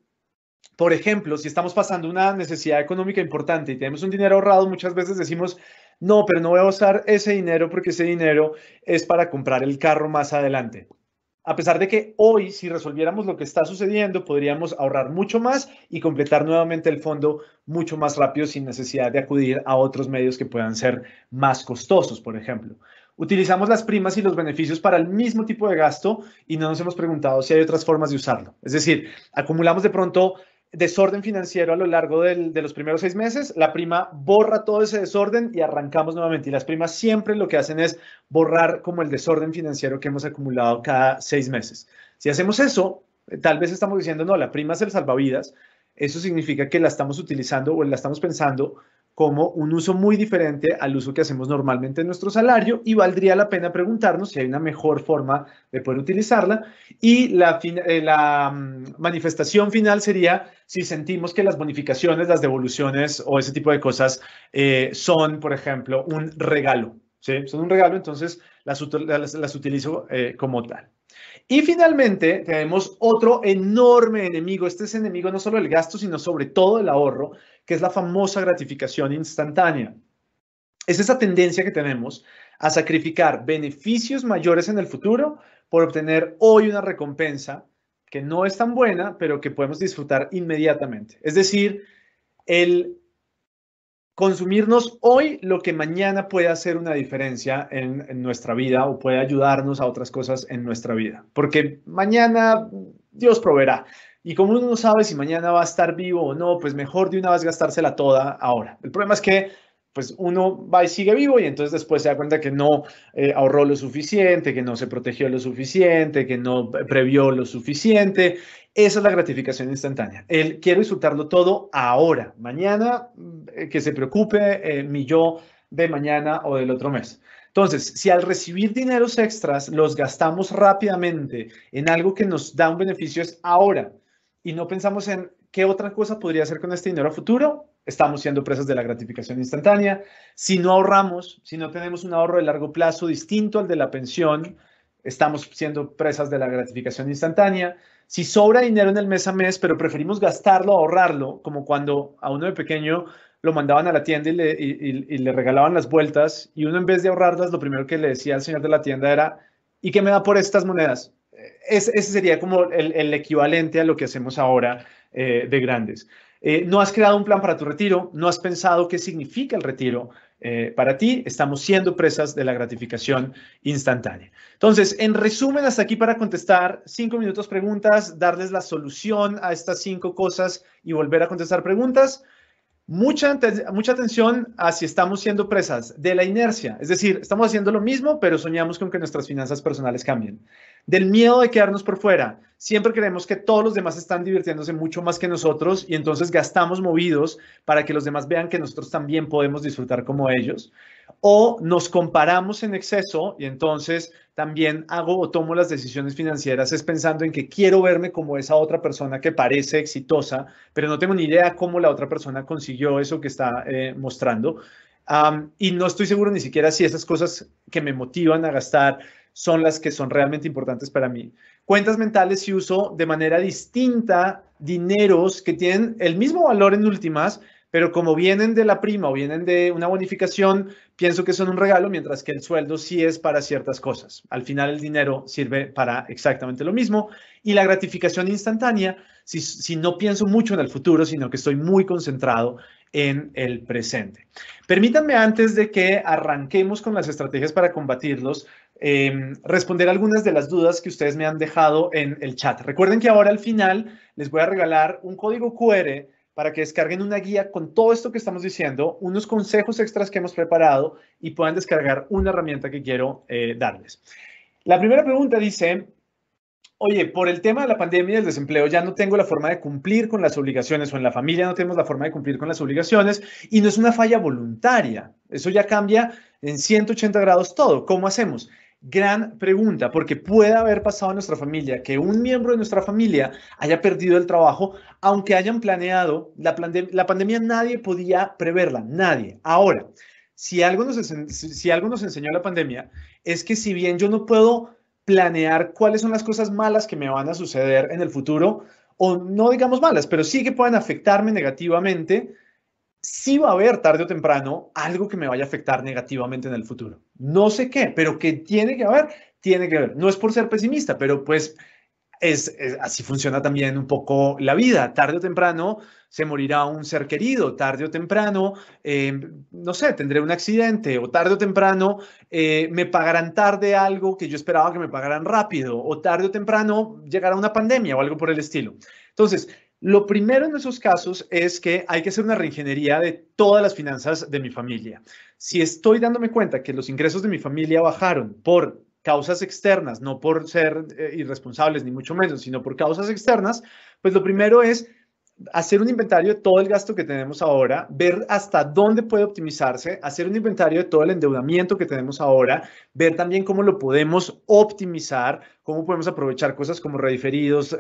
por ejemplo, si estamos pasando una necesidad económica importante y tenemos un dinero ahorrado, muchas veces decimos, no, pero no voy a usar ese dinero porque ese dinero es para comprar el carro más adelante. A pesar de que hoy, si resolviéramos lo que está sucediendo, podríamos ahorrar mucho más y completar nuevamente el fondo mucho más rápido sin necesidad de acudir a otros medios que puedan ser más costosos, por ejemplo. Utilizamos las primas y los beneficios para el mismo tipo de gasto y no nos hemos preguntado si hay otras formas de usarlo. Es decir, acumulamos de pronto desorden financiero a lo largo del, de los primeros seis meses, la prima borra todo ese desorden y arrancamos nuevamente. Y las primas siempre lo que hacen es borrar como el desorden financiero que hemos acumulado cada seis meses. Si hacemos eso, eh, tal vez estamos diciendo, no, la prima es el salvavidas. Eso significa que la estamos utilizando o la estamos pensando como un uso muy diferente al uso que hacemos normalmente en nuestro salario y valdría la pena preguntarnos si hay una mejor forma de poder utilizarla. Y la, eh, mm, manifestación final sería si sentimos que las bonificaciones, las devoluciones o ese tipo de cosas eh, son, por ejemplo, un regalo. Son un regalo, entonces las, utilizo eh, como tal. Y finalmente tenemos otro enorme enemigo. Este es enemigo no solo del gasto, sino sobre todo del ahorro, que es la famosa gratificación instantánea. Es esa tendencia que tenemos a sacrificar beneficios mayores en el futuro por obtener hoy una recompensa que no es tan buena, pero que podemos disfrutar inmediatamente. Es decir, el consumirnos hoy lo que mañana puede hacer una diferencia en, nuestra vida o puede ayudarnos a otras cosas en nuestra vida. Porque mañana Dios proveerá. Y como uno no sabe si mañana va a estar vivo o no, pues mejor de una vez gastársela toda ahora. El problema es que pues uno va y sigue vivo y entonces después se da cuenta que no eh, ahorró lo suficiente, que no se protegió lo suficiente, que no previó lo suficiente. Esa es la gratificación instantánea. Él quiere disfrutarlo todo ahora, mañana, eh, que se preocupe eh, mi yo de mañana o del otro mes. Entonces, si al recibir dineros extras los gastamos rápidamente en algo que nos da un beneficio es ahora y no pensamos en qué otra cosa podría hacer con este dinero a futuro, estamos siendo presas de la gratificación instantánea. Si no ahorramos, si no tenemos un ahorro de largo plazo distinto al de la pensión, estamos siendo presas de la gratificación instantánea. Si sobra dinero en el mes a mes, pero preferimos gastarlo, ahorrarlo, como cuando a uno de pequeño lo mandaban a la tienda y le, regalaban las vueltas, y uno en vez de ahorrarlas, lo primero que le decía al señor de la tienda era, ¿y qué me da por estas monedas? ese sería como el, equivalente a lo que hacemos ahora eh, de grandes. Eh, no has creado un plan para tu retiro, no has pensado qué significa el retiro eh, para ti, estamos siendo presas de la gratificación instantánea. Entonces, en resumen, hasta aquí para contestar cinco minutos preguntas, darles la solución a estas cinco cosas y volver a contestar preguntas. Mucha, mucha atención a si estamos siendo presas de la inercia, es decir, estamos haciendo lo mismo, pero soñamos con que nuestras finanzas personales cambien. Del miedo de quedarnos por fuera, siempre creemos que todos los demás están divirtiéndose mucho más que nosotros y entonces gastamos movidos para que los demás vean que nosotros también podemos disfrutar como ellos o nos comparamos en exceso y entonces también hago o tomo las decisiones financieras es pensando en que quiero verme como esa otra persona que parece exitosa, pero no tengo ni idea cómo la otra persona consiguió eso que está eh, mostrando. y no estoy seguro ni siquiera si esas cosas que me motivan a gastar son las que son realmente importantes para mí. Cuentas mentales si uso de manera distinta dineros que tienen el mismo valor en últimas, pero como vienen de la prima o vienen de una bonificación, pienso que son un regalo, mientras que el sueldo sí es para ciertas cosas. Al final el dinero sirve para exactamente lo mismo y la gratificación instantánea, si, no pienso mucho en el futuro, sino que estoy muy concentrado en el presente. Permítanme antes de que arranquemos con las estrategias para combatirlos, em, responder algunas de las dudas que ustedes me han dejado en el chat. Recuerden que ahora al final les voy a regalar un código QR para que descarguen una guía con todo esto que estamos diciendo, unos consejos extras que hemos preparado y puedan descargar una herramienta que quiero eh, darles. La primera pregunta dice, oye, por el tema de la pandemia y el desempleo ya no tengo la forma de cumplir con las obligaciones o en la familia no tenemos la forma de cumplir con las obligaciones y no es una falla voluntaria. Eso ya cambia en 180 grados todo. ¿Cómo hacemos? gran pregunta, porque puede haber pasado en nuestra familia que un miembro de nuestra familia haya perdido el trabajo, aunque hayan planeado, la, pandemia nadie podía preverla, nadie. Ahora, si algo, si algo nos enseñó la pandemia, es que si bien yo no puedo planear cuáles son las cosas malas que me van a suceder en el futuro, o no digamos malas, pero sí que pueden afectarme negativamente, sí va a haber tarde o temprano algo que me vaya a afectar negativamente en el futuro. No sé qué, pero que tiene que haber, tiene que haber. No es por ser pesimista, pero pues es, así funciona también un poco la vida. Tarde o temprano se morirá un ser querido, tarde o temprano, em, no sé, tendré un accidente o tarde o temprano eh, me pagarán tarde algo que yo esperaba que me pagaran rápido o tarde o temprano llegará una pandemia o algo por el estilo. Entonces, lo primero en esos casos es que hay que hacer una reingeniería de todas las finanzas de mi familia. Si estoy dándome cuenta que los ingresos de mi familia bajaron por causas externas, no por ser eh, irresponsables ni mucho menos, sino por causas externas, pues lo primero es hacer un inventario de todo el gasto que tenemos ahora, ver hasta dónde puede optimizarse, hacer un inventario de todo el endeudamiento que tenemos ahora, ver también cómo lo podemos optimizar, cómo podemos aprovechar cosas como rediferidos,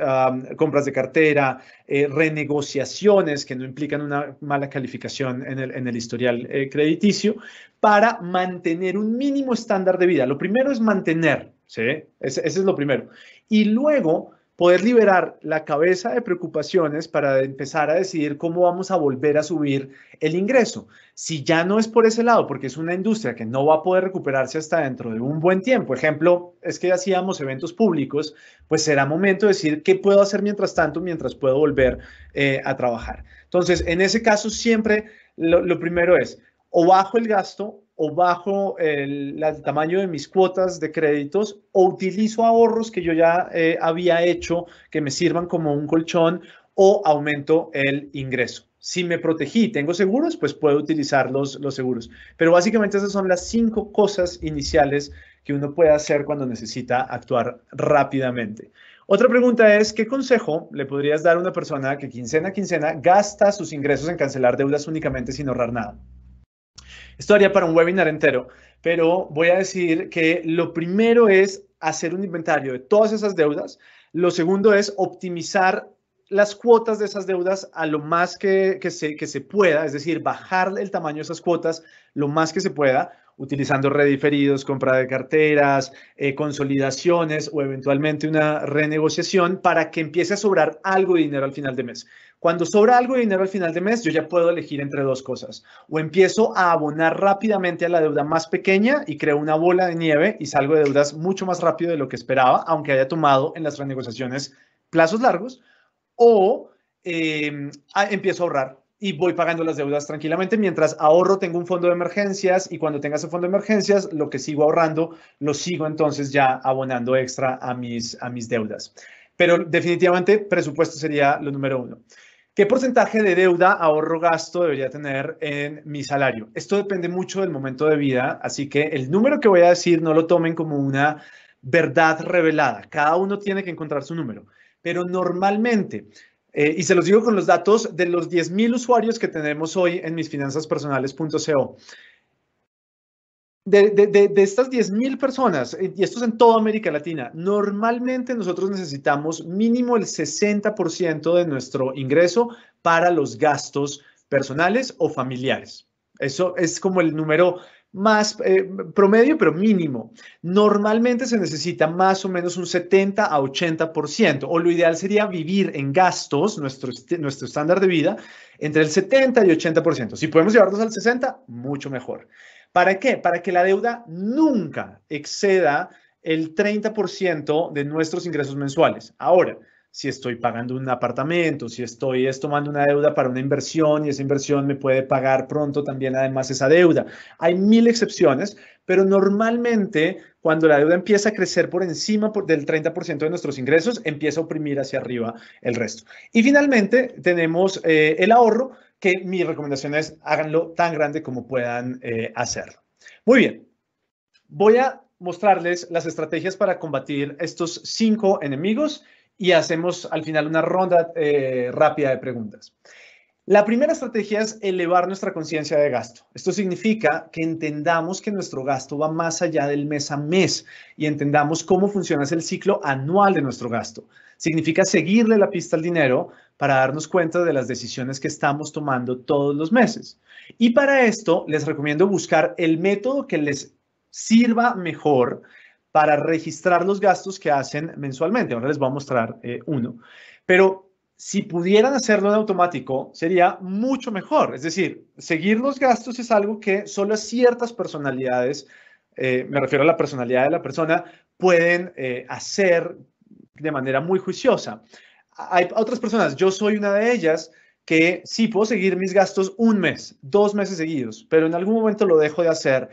compras de cartera, eh, renegociaciones que no implican una mala calificación en el, historial eh, crediticio, para mantener un mínimo estándar de vida. Lo primero es mantener, ¿sí? ese es lo primero. Y luego poder liberar la cabeza de preocupaciones para empezar a decidir cómo vamos a volver a subir el ingreso. Si ya no es por ese lado, porque es una industria que no va a poder recuperarse hasta dentro de un buen tiempo, ejemplo, es que hacíamos eventos públicos, pues será momento de decir qué puedo hacer mientras tanto, mientras puedo volver eh, a trabajar. Entonces, en ese caso, siempre lo primero es o bajo el gasto o bajo el, tamaño de mis cuotas de créditos o utilizo ahorros que yo ya eh, había hecho que me sirvan como un colchón o aumento el ingreso. Si me protegí y tengo seguros, pues puedo utilizar los, los seguros. Pero básicamente esas son las cinco cosas iniciales que uno puede hacer cuando necesita actuar rápidamente. Otra pregunta es, ¿qué consejo le podrías dar a una persona que quincena a quincena gasta sus ingresos en cancelar deudas únicamente sin ahorrar nada? Esto haría para un webinar entero, pero voy a decir que lo primero es hacer un inventario de todas esas deudas. Lo segundo es optimizar las cuotas de esas deudas a lo más que, que, se, pueda, es decir, bajar el tamaño de esas cuotas lo más que se pueda, utilizando rediferidos, compra de carteras, eh, consolidaciones o eventualmente una renegociación para que empiece a sobrar algo de dinero al final de mes. Cuando sobra algo de dinero al final de mes, yo ya puedo elegir entre dos cosas. O empiezo a abonar rápidamente a la deuda más pequeña y creo una bola de nieve y salgo de deudas mucho más rápido de lo que esperaba, aunque haya tomado en las renegociaciones plazos largos. O em, empiezo a ahorrar y voy pagando las deudas tranquilamente. Mientras ahorro, tengo un fondo de emergencias y cuando tenga ese fondo de emergencias, lo que sigo ahorrando, lo sigo entonces ya abonando extra a mis, a mis deudas. Pero definitivamente presupuesto sería lo número uno. ¿Qué porcentaje de deuda, ahorro, gasto debería tener en mi salario? Esto depende mucho del momento de vida, así que el número que voy a decir no lo tomen como una verdad revelada. Cada uno tiene que encontrar su número, pero normalmente, eh, y se los digo con los datos de los 10.000 usuarios que tenemos hoy en misfinanzaspersonales.co, de, de, de, estas 10.000 personas, eh, y esto es en toda América Latina, normalmente nosotros necesitamos mínimo el 60% de nuestro ingreso para los gastos personales o familiares. Eso es como el número más eh, promedio, pero mínimo. Normalmente se necesita más o menos un 70 a 80%, o lo ideal sería vivir en gastos, nuestro, nuestro estándar de vida, entre el 70 y 80%. Si podemos llevarnos al 60, mucho mejor. ¿Para qué? Para que la deuda nunca exceda el 30% de nuestros ingresos mensuales. Ahora, si estoy pagando un apartamento, si estoy tomando una deuda para una inversión y esa inversión me puede pagar pronto también además esa deuda. Hay mil excepciones, pero normalmente cuando la deuda empieza a crecer por encima del 30% de nuestros ingresos, empieza a oprimir hacia arriba el resto. Y finalmente tenemos eh, el ahorro que mi recomendación es háganlo tan grande como puedan eh, hacerlo. Muy bien, voy a mostrarles las estrategias para combatir estos cinco enemigos y hacemos al final una ronda eh, rápida de preguntas. La primera estrategia es elevar nuestra conciencia de gasto. Esto significa que entendamos que nuestro gasto va más allá del mes a mes y entendamos cómo funciona el ciclo anual de nuestro gasto. Significa seguirle la pista al dinero para darnos cuenta de las decisiones que estamos tomando todos los meses. Y para esto les recomiendo buscar el método que les sirva mejor para registrar los gastos que hacen mensualmente. Ahora les voy a mostrar eh, uno. Pero si pudieran hacerlo en automático, sería mucho mejor. Es decir, seguir los gastos es algo que solo ciertas personalidades, eh, me refiero a la personalidad de la persona, pueden eh, hacer de manera muy juiciosa. Hay otras personas, yo soy una de ellas, que sí puedo seguir mis gastos un mes, dos meses seguidos, pero en algún momento lo dejo de hacer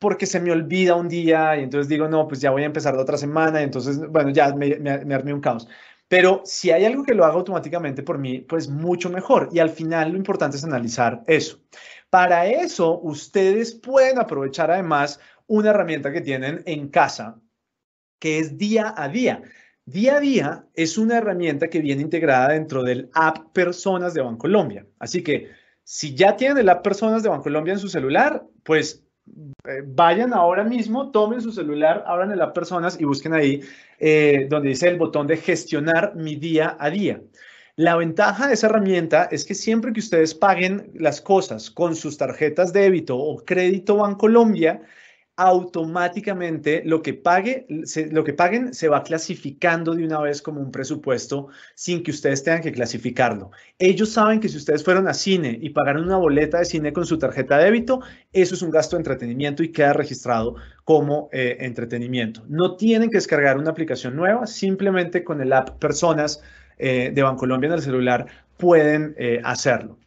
porque se me olvida un día y entonces digo, no, pues ya voy a empezar la otra semana, y entonces, bueno, ya me, me, un caos. Pero si hay algo que lo haga automáticamente por mí, pues mucho mejor. Y al final lo importante es analizar eso. Para eso, ustedes pueden aprovechar además una herramienta que tienen en casa, que es día a día. Día a Día es una herramienta que viene integrada dentro del app Personas de Bancolombia. Así que si ya tienen el app Personas de Bancolombia en su celular, pues eh, vayan ahora mismo, tomen su celular, abran el app Personas y busquen ahí eh, donde dice el botón de gestionar mi día a día. La ventaja de esa herramienta es que siempre que ustedes paguen las cosas con sus tarjetas débito o crédito Bancolombia, Colombia, automáticamente lo que, pague, lo que paguen se va clasificando de una vez como un presupuesto sin que ustedes tengan que clasificarlo. Ellos saben que si ustedes fueron a cine y pagaron una boleta de cine con su tarjeta de débito, eso es un gasto de entretenimiento y queda registrado como eh, entretenimiento. No tienen que descargar una aplicación nueva, simplemente con el app Personas eh, de Bancolombia en el celular pueden eh, hacerlo.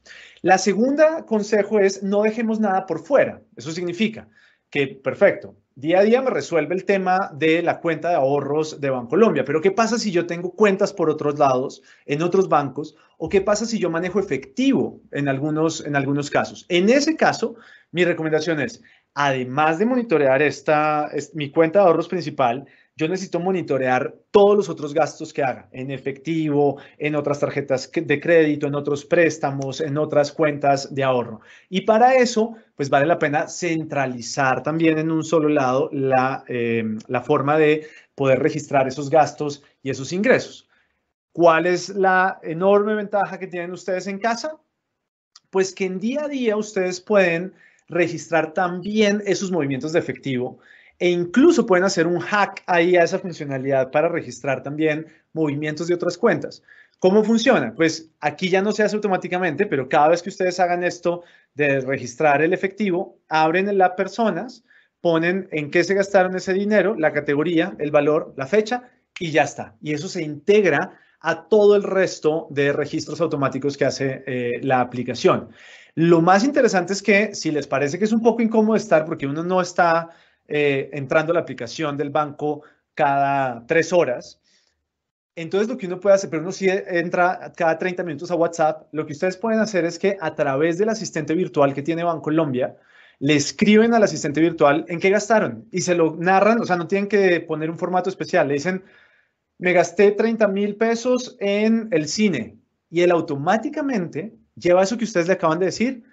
La segunda consejo es no dejemos nada por fuera. Eso significa, que perfecto, día a día me resuelve el tema de la cuenta de ahorros de Bancolombia, pero ¿qué pasa si yo tengo cuentas por otros lados, en otros bancos, o qué pasa si yo manejo efectivo en algunos, en algunos casos? En ese caso, mi recomendación es, además de monitorear esta, mi cuenta de ahorros principal, yo necesito monitorear todos los otros gastos que haga, en efectivo, en otras tarjetas de crédito, en otros préstamos, en otras cuentas de ahorro. Y para eso, pues vale la pena centralizar también en un solo lado em, la, forma de poder registrar esos gastos y esos ingresos. ¿Cuál es la enorme ventaja que tienen ustedes en casa? Pues que en día a día ustedes pueden registrar también esos movimientos de efectivo e incluso pueden hacer un hack ahí a esa funcionalidad para registrar también movimientos de otras cuentas. ¿Cómo funciona? Pues aquí ya no se hace automáticamente, pero cada vez que ustedes hagan esto de registrar el efectivo, abren en la personas, ponen en qué se gastaron ese dinero, la categoría, el valor, la fecha y ya está. Y eso se integra a todo el resto de registros automáticos que hace eh, la aplicación. Lo más interesante es que si les parece que es un poco incómodo estar porque uno no está eh, entrando a la aplicación del banco cada tres horas. Entonces lo que uno puede hacer, pero uno sí entra cada 30 minutos a WhatsApp, lo que ustedes pueden hacer es que a través del asistente virtual que tiene Banco Colombia le escriben al asistente virtual en qué gastaron y se lo narran, o sea, no tienen que poner un formato especial, le dicen, me gasté 30 mil pesos en el cine y él automáticamente lleva eso que ustedes le acaban de decir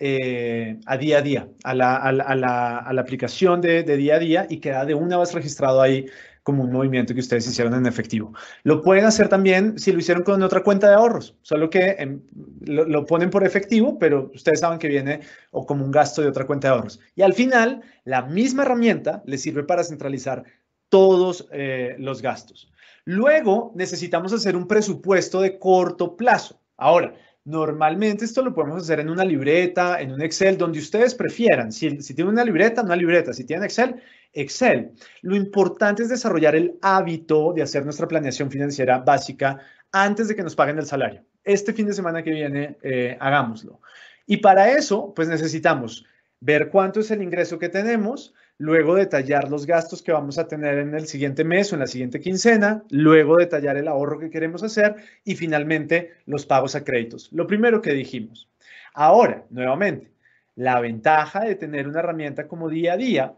eh, a, día a día, a la, aplicación de, día a día y queda de una vez registrado ahí como un movimiento que ustedes hicieron en efectivo. Lo pueden hacer también si lo hicieron con otra cuenta de ahorros, solo que lo, ponen por efectivo, pero ustedes saben que viene o como un gasto de otra cuenta de ahorros. Y al final, la misma herramienta le sirve para centralizar todos eh, los gastos. Luego, necesitamos hacer un presupuesto de corto plazo. Ahora, Normalmente esto lo podemos hacer en una libreta, en un Excel, donde ustedes prefieran. Si, tienen una libreta, una libreta. Si tienen Excel, Excel. Lo importante es desarrollar el hábito de hacer nuestra planeación financiera básica antes de que nos paguen el salario. Este fin de semana que viene, eh, hagámoslo. Y para eso, pues necesitamos ver cuánto es el ingreso que tenemos, luego detallar los gastos que vamos a tener en el siguiente mes o en la siguiente quincena, luego detallar el ahorro que queremos hacer y finalmente los pagos a créditos. Lo primero que dijimos. Ahora, nuevamente, la ventaja de tener una herramienta como día a día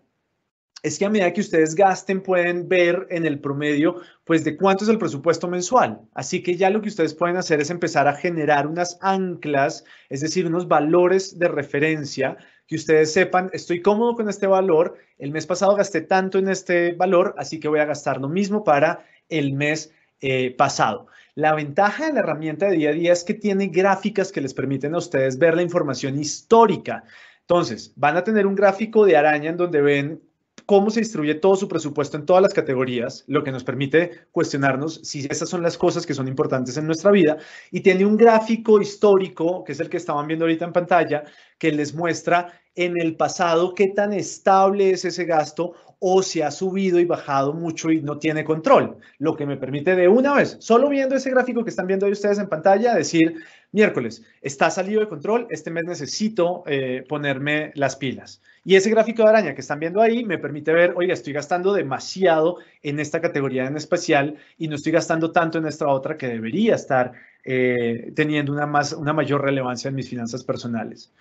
es que a medida que ustedes gasten pueden ver en el promedio pues de cuánto es el presupuesto mensual. Así que ya lo que ustedes pueden hacer es empezar a generar unas anclas, es decir, unos valores de referencia que ustedes sepan, estoy cómodo con este valor, el mes pasado gasté tanto en este valor, así que voy a gastar lo mismo para el mes eh, pasado. La ventaja de la herramienta de día a día es que tiene gráficas que les permiten a ustedes ver la información histórica. Entonces, van a tener un gráfico de araña en donde ven cómo se distribuye todo su presupuesto en todas las categorías, lo que nos permite cuestionarnos si esas son las cosas que son importantes en nuestra vida. Y tiene un gráfico histórico, que es el que estaban viendo ahorita en pantalla, que les muestra en el pasado qué tan estable es ese gasto o si ha subido y bajado mucho y no tiene control, lo que me permite de una vez, solo viendo ese gráfico que están viendo ahí ustedes en pantalla, decir, miércoles, está salido de control, este mes necesito eh, ponerme las pilas. Y ese gráfico de araña que están viendo ahí me permite ver, oiga, estoy gastando demasiado en esta categoría en especial y no estoy gastando tanto en esta otra que debería estar eh, teniendo una, más, una mayor relevancia en mis finanzas personales.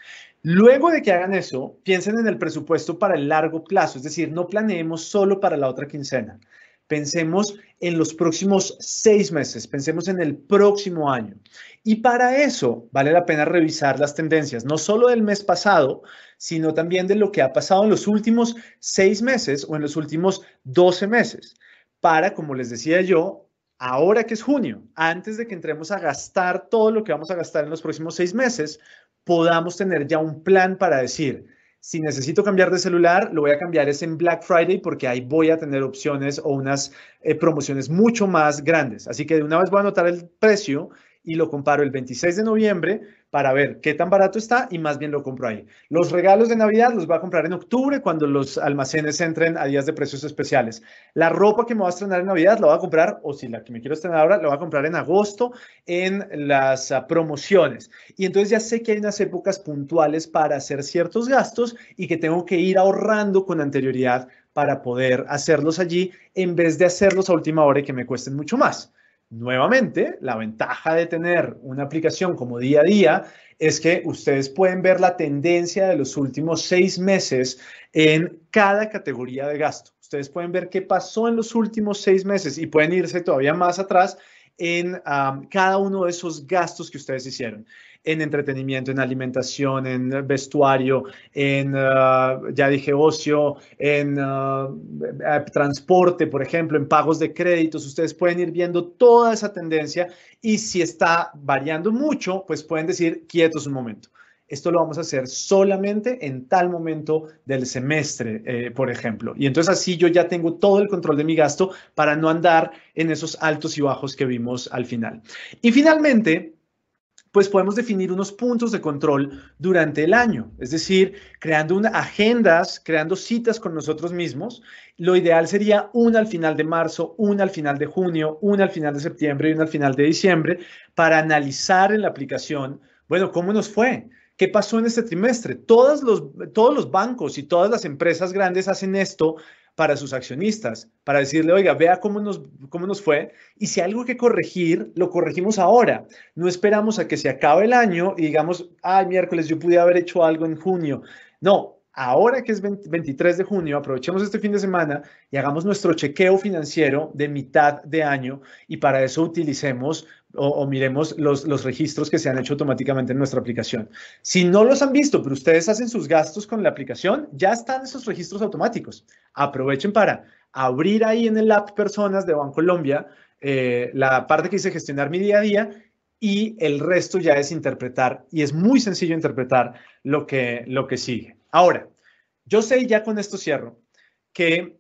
Luego de que hagan eso, piensen en el presupuesto para el largo plazo, es decir, no planeemos solo para la otra quincena. Pensemos en los próximos seis meses, pensemos en el próximo año. Y para eso vale la pena revisar las tendencias, no solo del mes pasado, sino también de lo que ha pasado en los últimos seis meses o en los últimos 12 meses, para, como les decía yo, ahora que es junio, antes de que entremos a gastar todo lo que vamos a gastar en los próximos seis meses, podamos tener ya un plan para decir, si necesito cambiar de celular, lo voy a cambiar es en Black Friday porque ahí voy a tener opciones o unas eh, promociones mucho más grandes. Así que de una vez voy a anotar el precio y lo comparo el 26 de noviembre para ver qué tan barato está y más bien lo compro ahí. Los regalos de Navidad los voy a comprar en octubre cuando los almacenes entren a días de precios especiales. La ropa que me voy a estrenar en Navidad la voy a comprar, o si la que me quiero estrenar ahora, la voy a comprar en agosto en las ah, promociones. Y entonces ya sé que hay unas épocas puntuales para hacer ciertos gastos y que tengo que ir ahorrando con anterioridad para poder hacerlos allí en vez de hacerlos a última hora y que me cuesten mucho más. Nuevamente, la ventaja de tener una aplicación como día a día es que ustedes pueden ver la tendencia de los últimos seis meses en cada categoría de gasto. Ustedes pueden ver qué pasó en los últimos seis meses y pueden irse todavía más atrás en ah, cada uno de esos gastos que ustedes hicieron en entretenimiento, en alimentación, en vestuario, en, ah, ya dije, ocio, en ah, eh, transporte, por ejemplo, en pagos de créditos. Ustedes pueden ir viendo toda esa tendencia y si está variando mucho, pues pueden decir, quietos un momento. Esto lo vamos a hacer solamente en tal momento del semestre, eh, por ejemplo. Y entonces así yo ya tengo todo el control de mi gasto para no andar en esos altos y bajos que vimos al final. Y finalmente, pues podemos definir unos puntos de control durante el año, es decir, creando agendas, creando citas con nosotros mismos. Lo ideal sería una al final de marzo, una al final de junio, una al final de septiembre y una al final de diciembre para analizar en la aplicación, bueno, ¿cómo nos fue? ¿Qué pasó en este trimestre? Todos los, todos los bancos y todas las empresas grandes hacen esto para sus accionistas, para decirle, oiga, vea cómo nos, cómo nos fue y si hay algo que corregir, lo corregimos ahora. No esperamos a que se acabe el año y digamos, ay, miércoles, yo pude haber hecho algo en junio. No, ahora que es 23 de junio, aprovechemos este fin de semana y hagamos nuestro chequeo financiero de mitad de año y para eso utilicemos o, miremos los, registros que se han hecho automáticamente en nuestra aplicación. Si no los han visto, pero ustedes hacen sus gastos con la aplicación, ya están esos registros automáticos. Aprovechen para abrir ahí en el app Personas de Bancolombia eh, la parte que dice gestionar mi día a día y el resto ya es interpretar y es muy sencillo interpretar lo que, lo que sigue. Ahora, yo sé, ya con esto cierro, que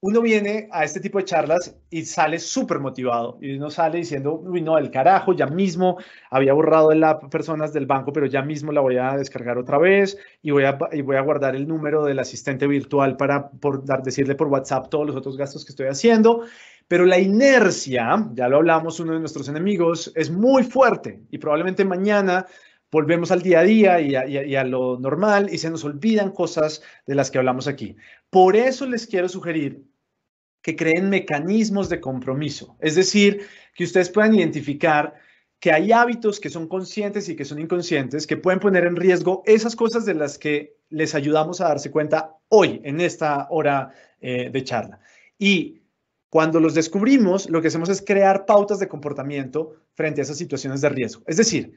uno viene a este tipo de charlas y sale súper motivado y uno sale diciendo, uy, no, el carajo, ya mismo había borrado las app personas del banco, pero ya mismo la voy a descargar otra vez y voy a, y voy a guardar el número del asistente virtual para por, decirle por WhatsApp todos los otros gastos que estoy haciendo. Pero la inercia, ya lo hablamos, uno de nuestros enemigos, es muy fuerte y probablemente mañana volvemos al día a día y a, lo normal y se nos olvidan cosas de las que hablamos aquí. Por eso les quiero sugerir que creen mecanismos de compromiso, es decir, que ustedes puedan identificar que hay hábitos que son conscientes y que son inconscientes que pueden poner en riesgo esas cosas de las que les ayudamos a darse cuenta hoy, en esta hora eh, de charla. Y cuando los descubrimos, lo que hacemos es crear pautas de comportamiento frente a esas situaciones de riesgo. Es decir,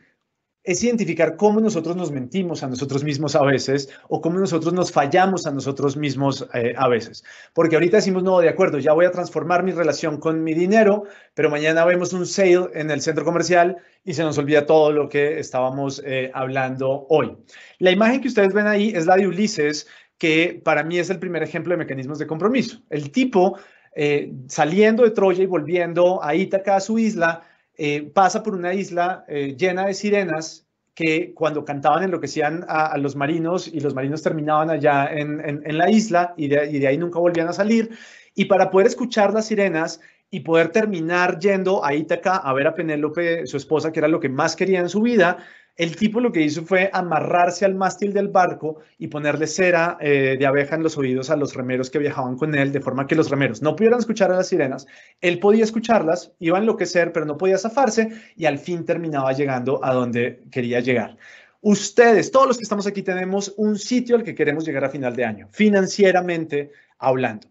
es identificar cómo nosotros nos mentimos a nosotros mismos a veces o cómo nosotros nos fallamos a nosotros mismos eh, a veces. Porque ahorita decimos, no, de acuerdo, ya voy a transformar mi relación con mi dinero, pero mañana vemos un sale en el centro comercial y se nos olvida todo lo que estábamos eh, hablando hoy. La imagen que ustedes ven ahí es la de Ulises, que para mí es el primer ejemplo de mecanismos de compromiso. El tipo eh, saliendo de Troya y volviendo a Ítaca, a su isla, eh, pasa por una isla eh, llena de sirenas que cuando cantaban enloquecían a, los marinos y los marinos terminaban allá en, la isla y de, y de ahí nunca volvían a salir. Y para poder escuchar las sirenas, y poder terminar yendo a Ítaca a ver a Penélope, su esposa, que era lo que más quería en su vida, el tipo lo que hizo fue amarrarse al mástil del barco y ponerle cera eh, de abeja en los oídos a los remeros que viajaban con él, de forma que los remeros no pudieran escuchar a las sirenas. Él podía escucharlas, iba a enloquecer, pero no podía zafarse y al fin terminaba llegando a donde quería llegar. Ustedes, todos los que estamos aquí, tenemos un sitio al que queremos llegar a final de año, financieramente hablando.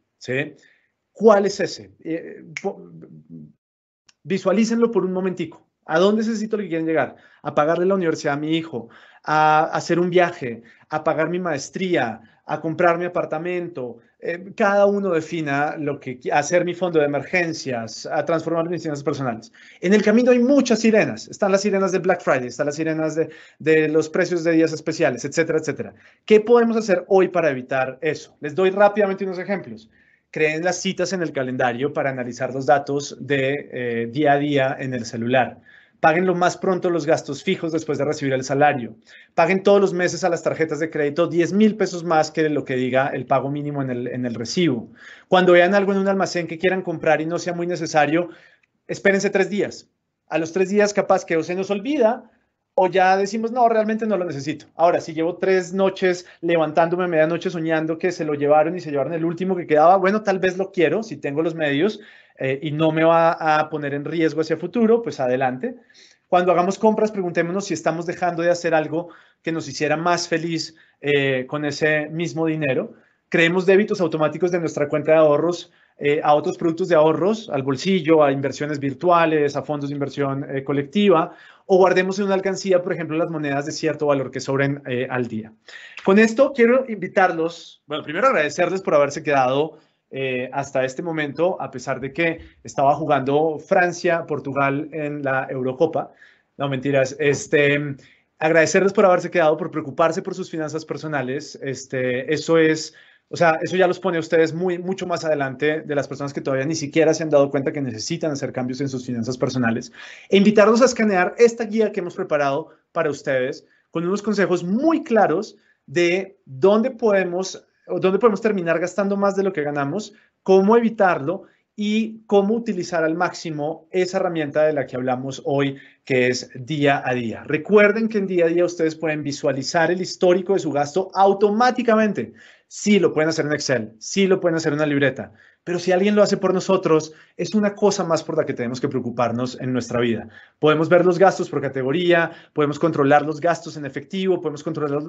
¿Cuál es ese? Eh, visualícenlo por un momentico. ¿A dónde necesito lo que quieren llegar? A pagarle la universidad a mi hijo, a hacer un viaje, a pagar mi maestría, a comprar mi apartamento. Eh, cada uno defina lo que hacer mi fondo de emergencias, a transformar mis finanzas personales. En el camino hay muchas sirenas. Están las sirenas de Black Friday, están las sirenas de, los precios de días especiales, etcétera, etcétera. ¿Qué podemos hacer hoy para evitar eso? Les doy rápidamente unos ejemplos creen las citas en el calendario para analizar los datos de eh, día a día en el celular. Paguen lo más pronto los gastos fijos después de recibir el salario. Paguen todos los meses a las tarjetas de crédito 10 mil pesos más que lo que diga el pago mínimo en el, en el recibo. Cuando vean algo en un almacén que quieran comprar y no sea muy necesario, espérense tres días. A los tres días capaz que o se nos olvida o ya decimos, no, realmente no lo necesito. Ahora, si llevo tres noches levantándome a medianoche soñando que se lo llevaron y se llevaron el último que quedaba, bueno, tal vez lo quiero si tengo los medios, eh, y no me va a poner en riesgo hacia futuro, pues adelante. Cuando hagamos compras, preguntémonos si estamos dejando de hacer algo que nos hiciera más feliz eh, con ese mismo dinero. Creemos débitos automáticos de nuestra cuenta de ahorros eh, a otros productos de ahorros, al bolsillo, a inversiones virtuales, a fondos de inversión colectiva, o guardemos en una alcancía, por ejemplo, las monedas de cierto valor que sobren al día. Con esto quiero invitarlos, bueno, primero agradecerles por haberse quedado eh, hasta este momento, a pesar de que estaba jugando Francia, Portugal en la Eurocopa. No, mentiras. Este, agradecerles por haberse quedado, por preocuparse por sus finanzas personales. Este, eso es, o sea, eso ya los pone a ustedes muy, mucho más adelante de las personas que todavía ni siquiera se han dado cuenta que necesitan hacer cambios en sus finanzas personales. E invitarlos a escanear esta guía que hemos preparado para ustedes con unos consejos muy claros de dónde podemos dónde podemos terminar gastando más de lo que ganamos, cómo evitarlo y cómo utilizar al máximo esa herramienta de la que hablamos hoy, que es día a día. Recuerden que en día a día ustedes pueden visualizar el histórico de su gasto automáticamente. Sí, lo pueden hacer en Excel, sí lo pueden hacer en una libreta, pero si alguien lo hace por nosotros, es una cosa más por la que tenemos que preocuparnos en nuestra vida. Podemos ver los gastos por categoría, podemos controlar los gastos en efectivo, podemos controlar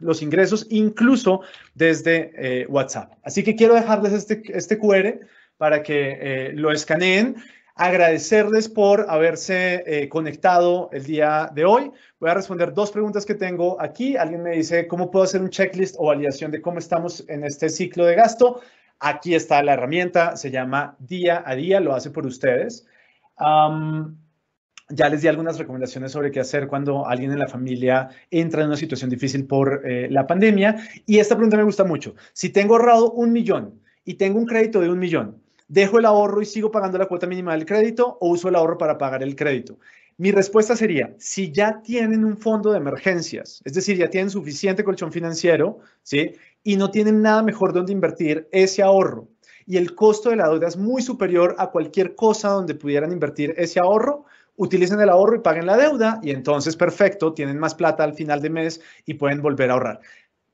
los ingresos, incluso desde eh, WhatsApp. Así que quiero dejarles este, este QR para que eh, lo escaneen agradecerles por haberse eh, conectado el día de hoy. Voy a responder dos preguntas que tengo aquí. Alguien me dice, ¿cómo puedo hacer un checklist o validación de cómo estamos en este ciclo de gasto? Aquí está la herramienta, se llama Día a Día, lo hace por ustedes. ya les di algunas recomendaciones sobre qué hacer cuando alguien en la familia entra en una situación difícil por eh, la pandemia. Y esta pregunta me gusta mucho. Si tengo ahorrado un millón y tengo un crédito de un millón, ¿dejo el ahorro y sigo pagando la cuota mínima del crédito o uso el ahorro para pagar el crédito? Mi respuesta sería, si ya tienen un fondo de emergencias, es decir, ya tienen suficiente colchón financiero, ¿sí? Y no tienen nada mejor donde invertir ese ahorro y el costo de la deuda es muy superior a cualquier cosa donde pudieran invertir ese ahorro, utilicen el ahorro y paguen la deuda y entonces perfecto, tienen más plata al final de mes y pueden volver a ahorrar.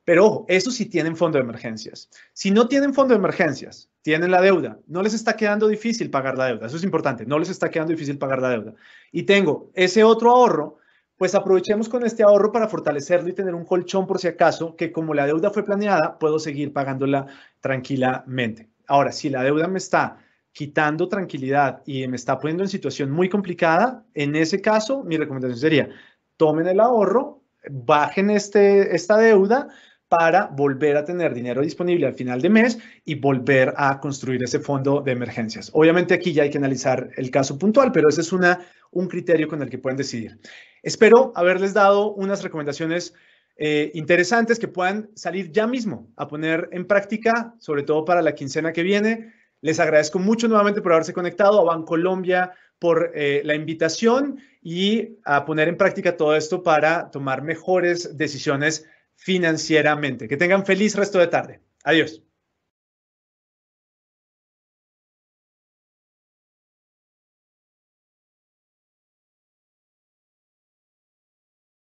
Pero ojo, eso sí tienen fondo de emergencias. Si no tienen fondo de emergencias, tienen la deuda, no les está quedando difícil pagar la deuda, eso es importante, no les está quedando difícil pagar la deuda. Y tengo ese otro ahorro, pues aprovechemos con este ahorro para fortalecerlo y tener un colchón por si acaso, que como la deuda fue planeada, puedo seguir pagándola tranquilamente. Ahora, si la deuda me está quitando tranquilidad y me está poniendo en situación muy complicada, en ese caso mi recomendación sería, tomen el ahorro, bajen este, esta deuda, para volver a tener dinero disponible al final de mes y volver a construir ese fondo de emergencias. Obviamente aquí ya hay que analizar el caso puntual, pero ese es una, un criterio con el que pueden decidir. Espero haberles dado unas recomendaciones eh, interesantes que puedan salir ya mismo a poner en práctica, sobre todo para la quincena que viene. Les agradezco mucho nuevamente por haberse conectado a Bancolombia, por eh, la invitación y a poner en práctica todo esto para tomar mejores decisiones financieramente. Que tengan feliz resto de tarde. Adiós.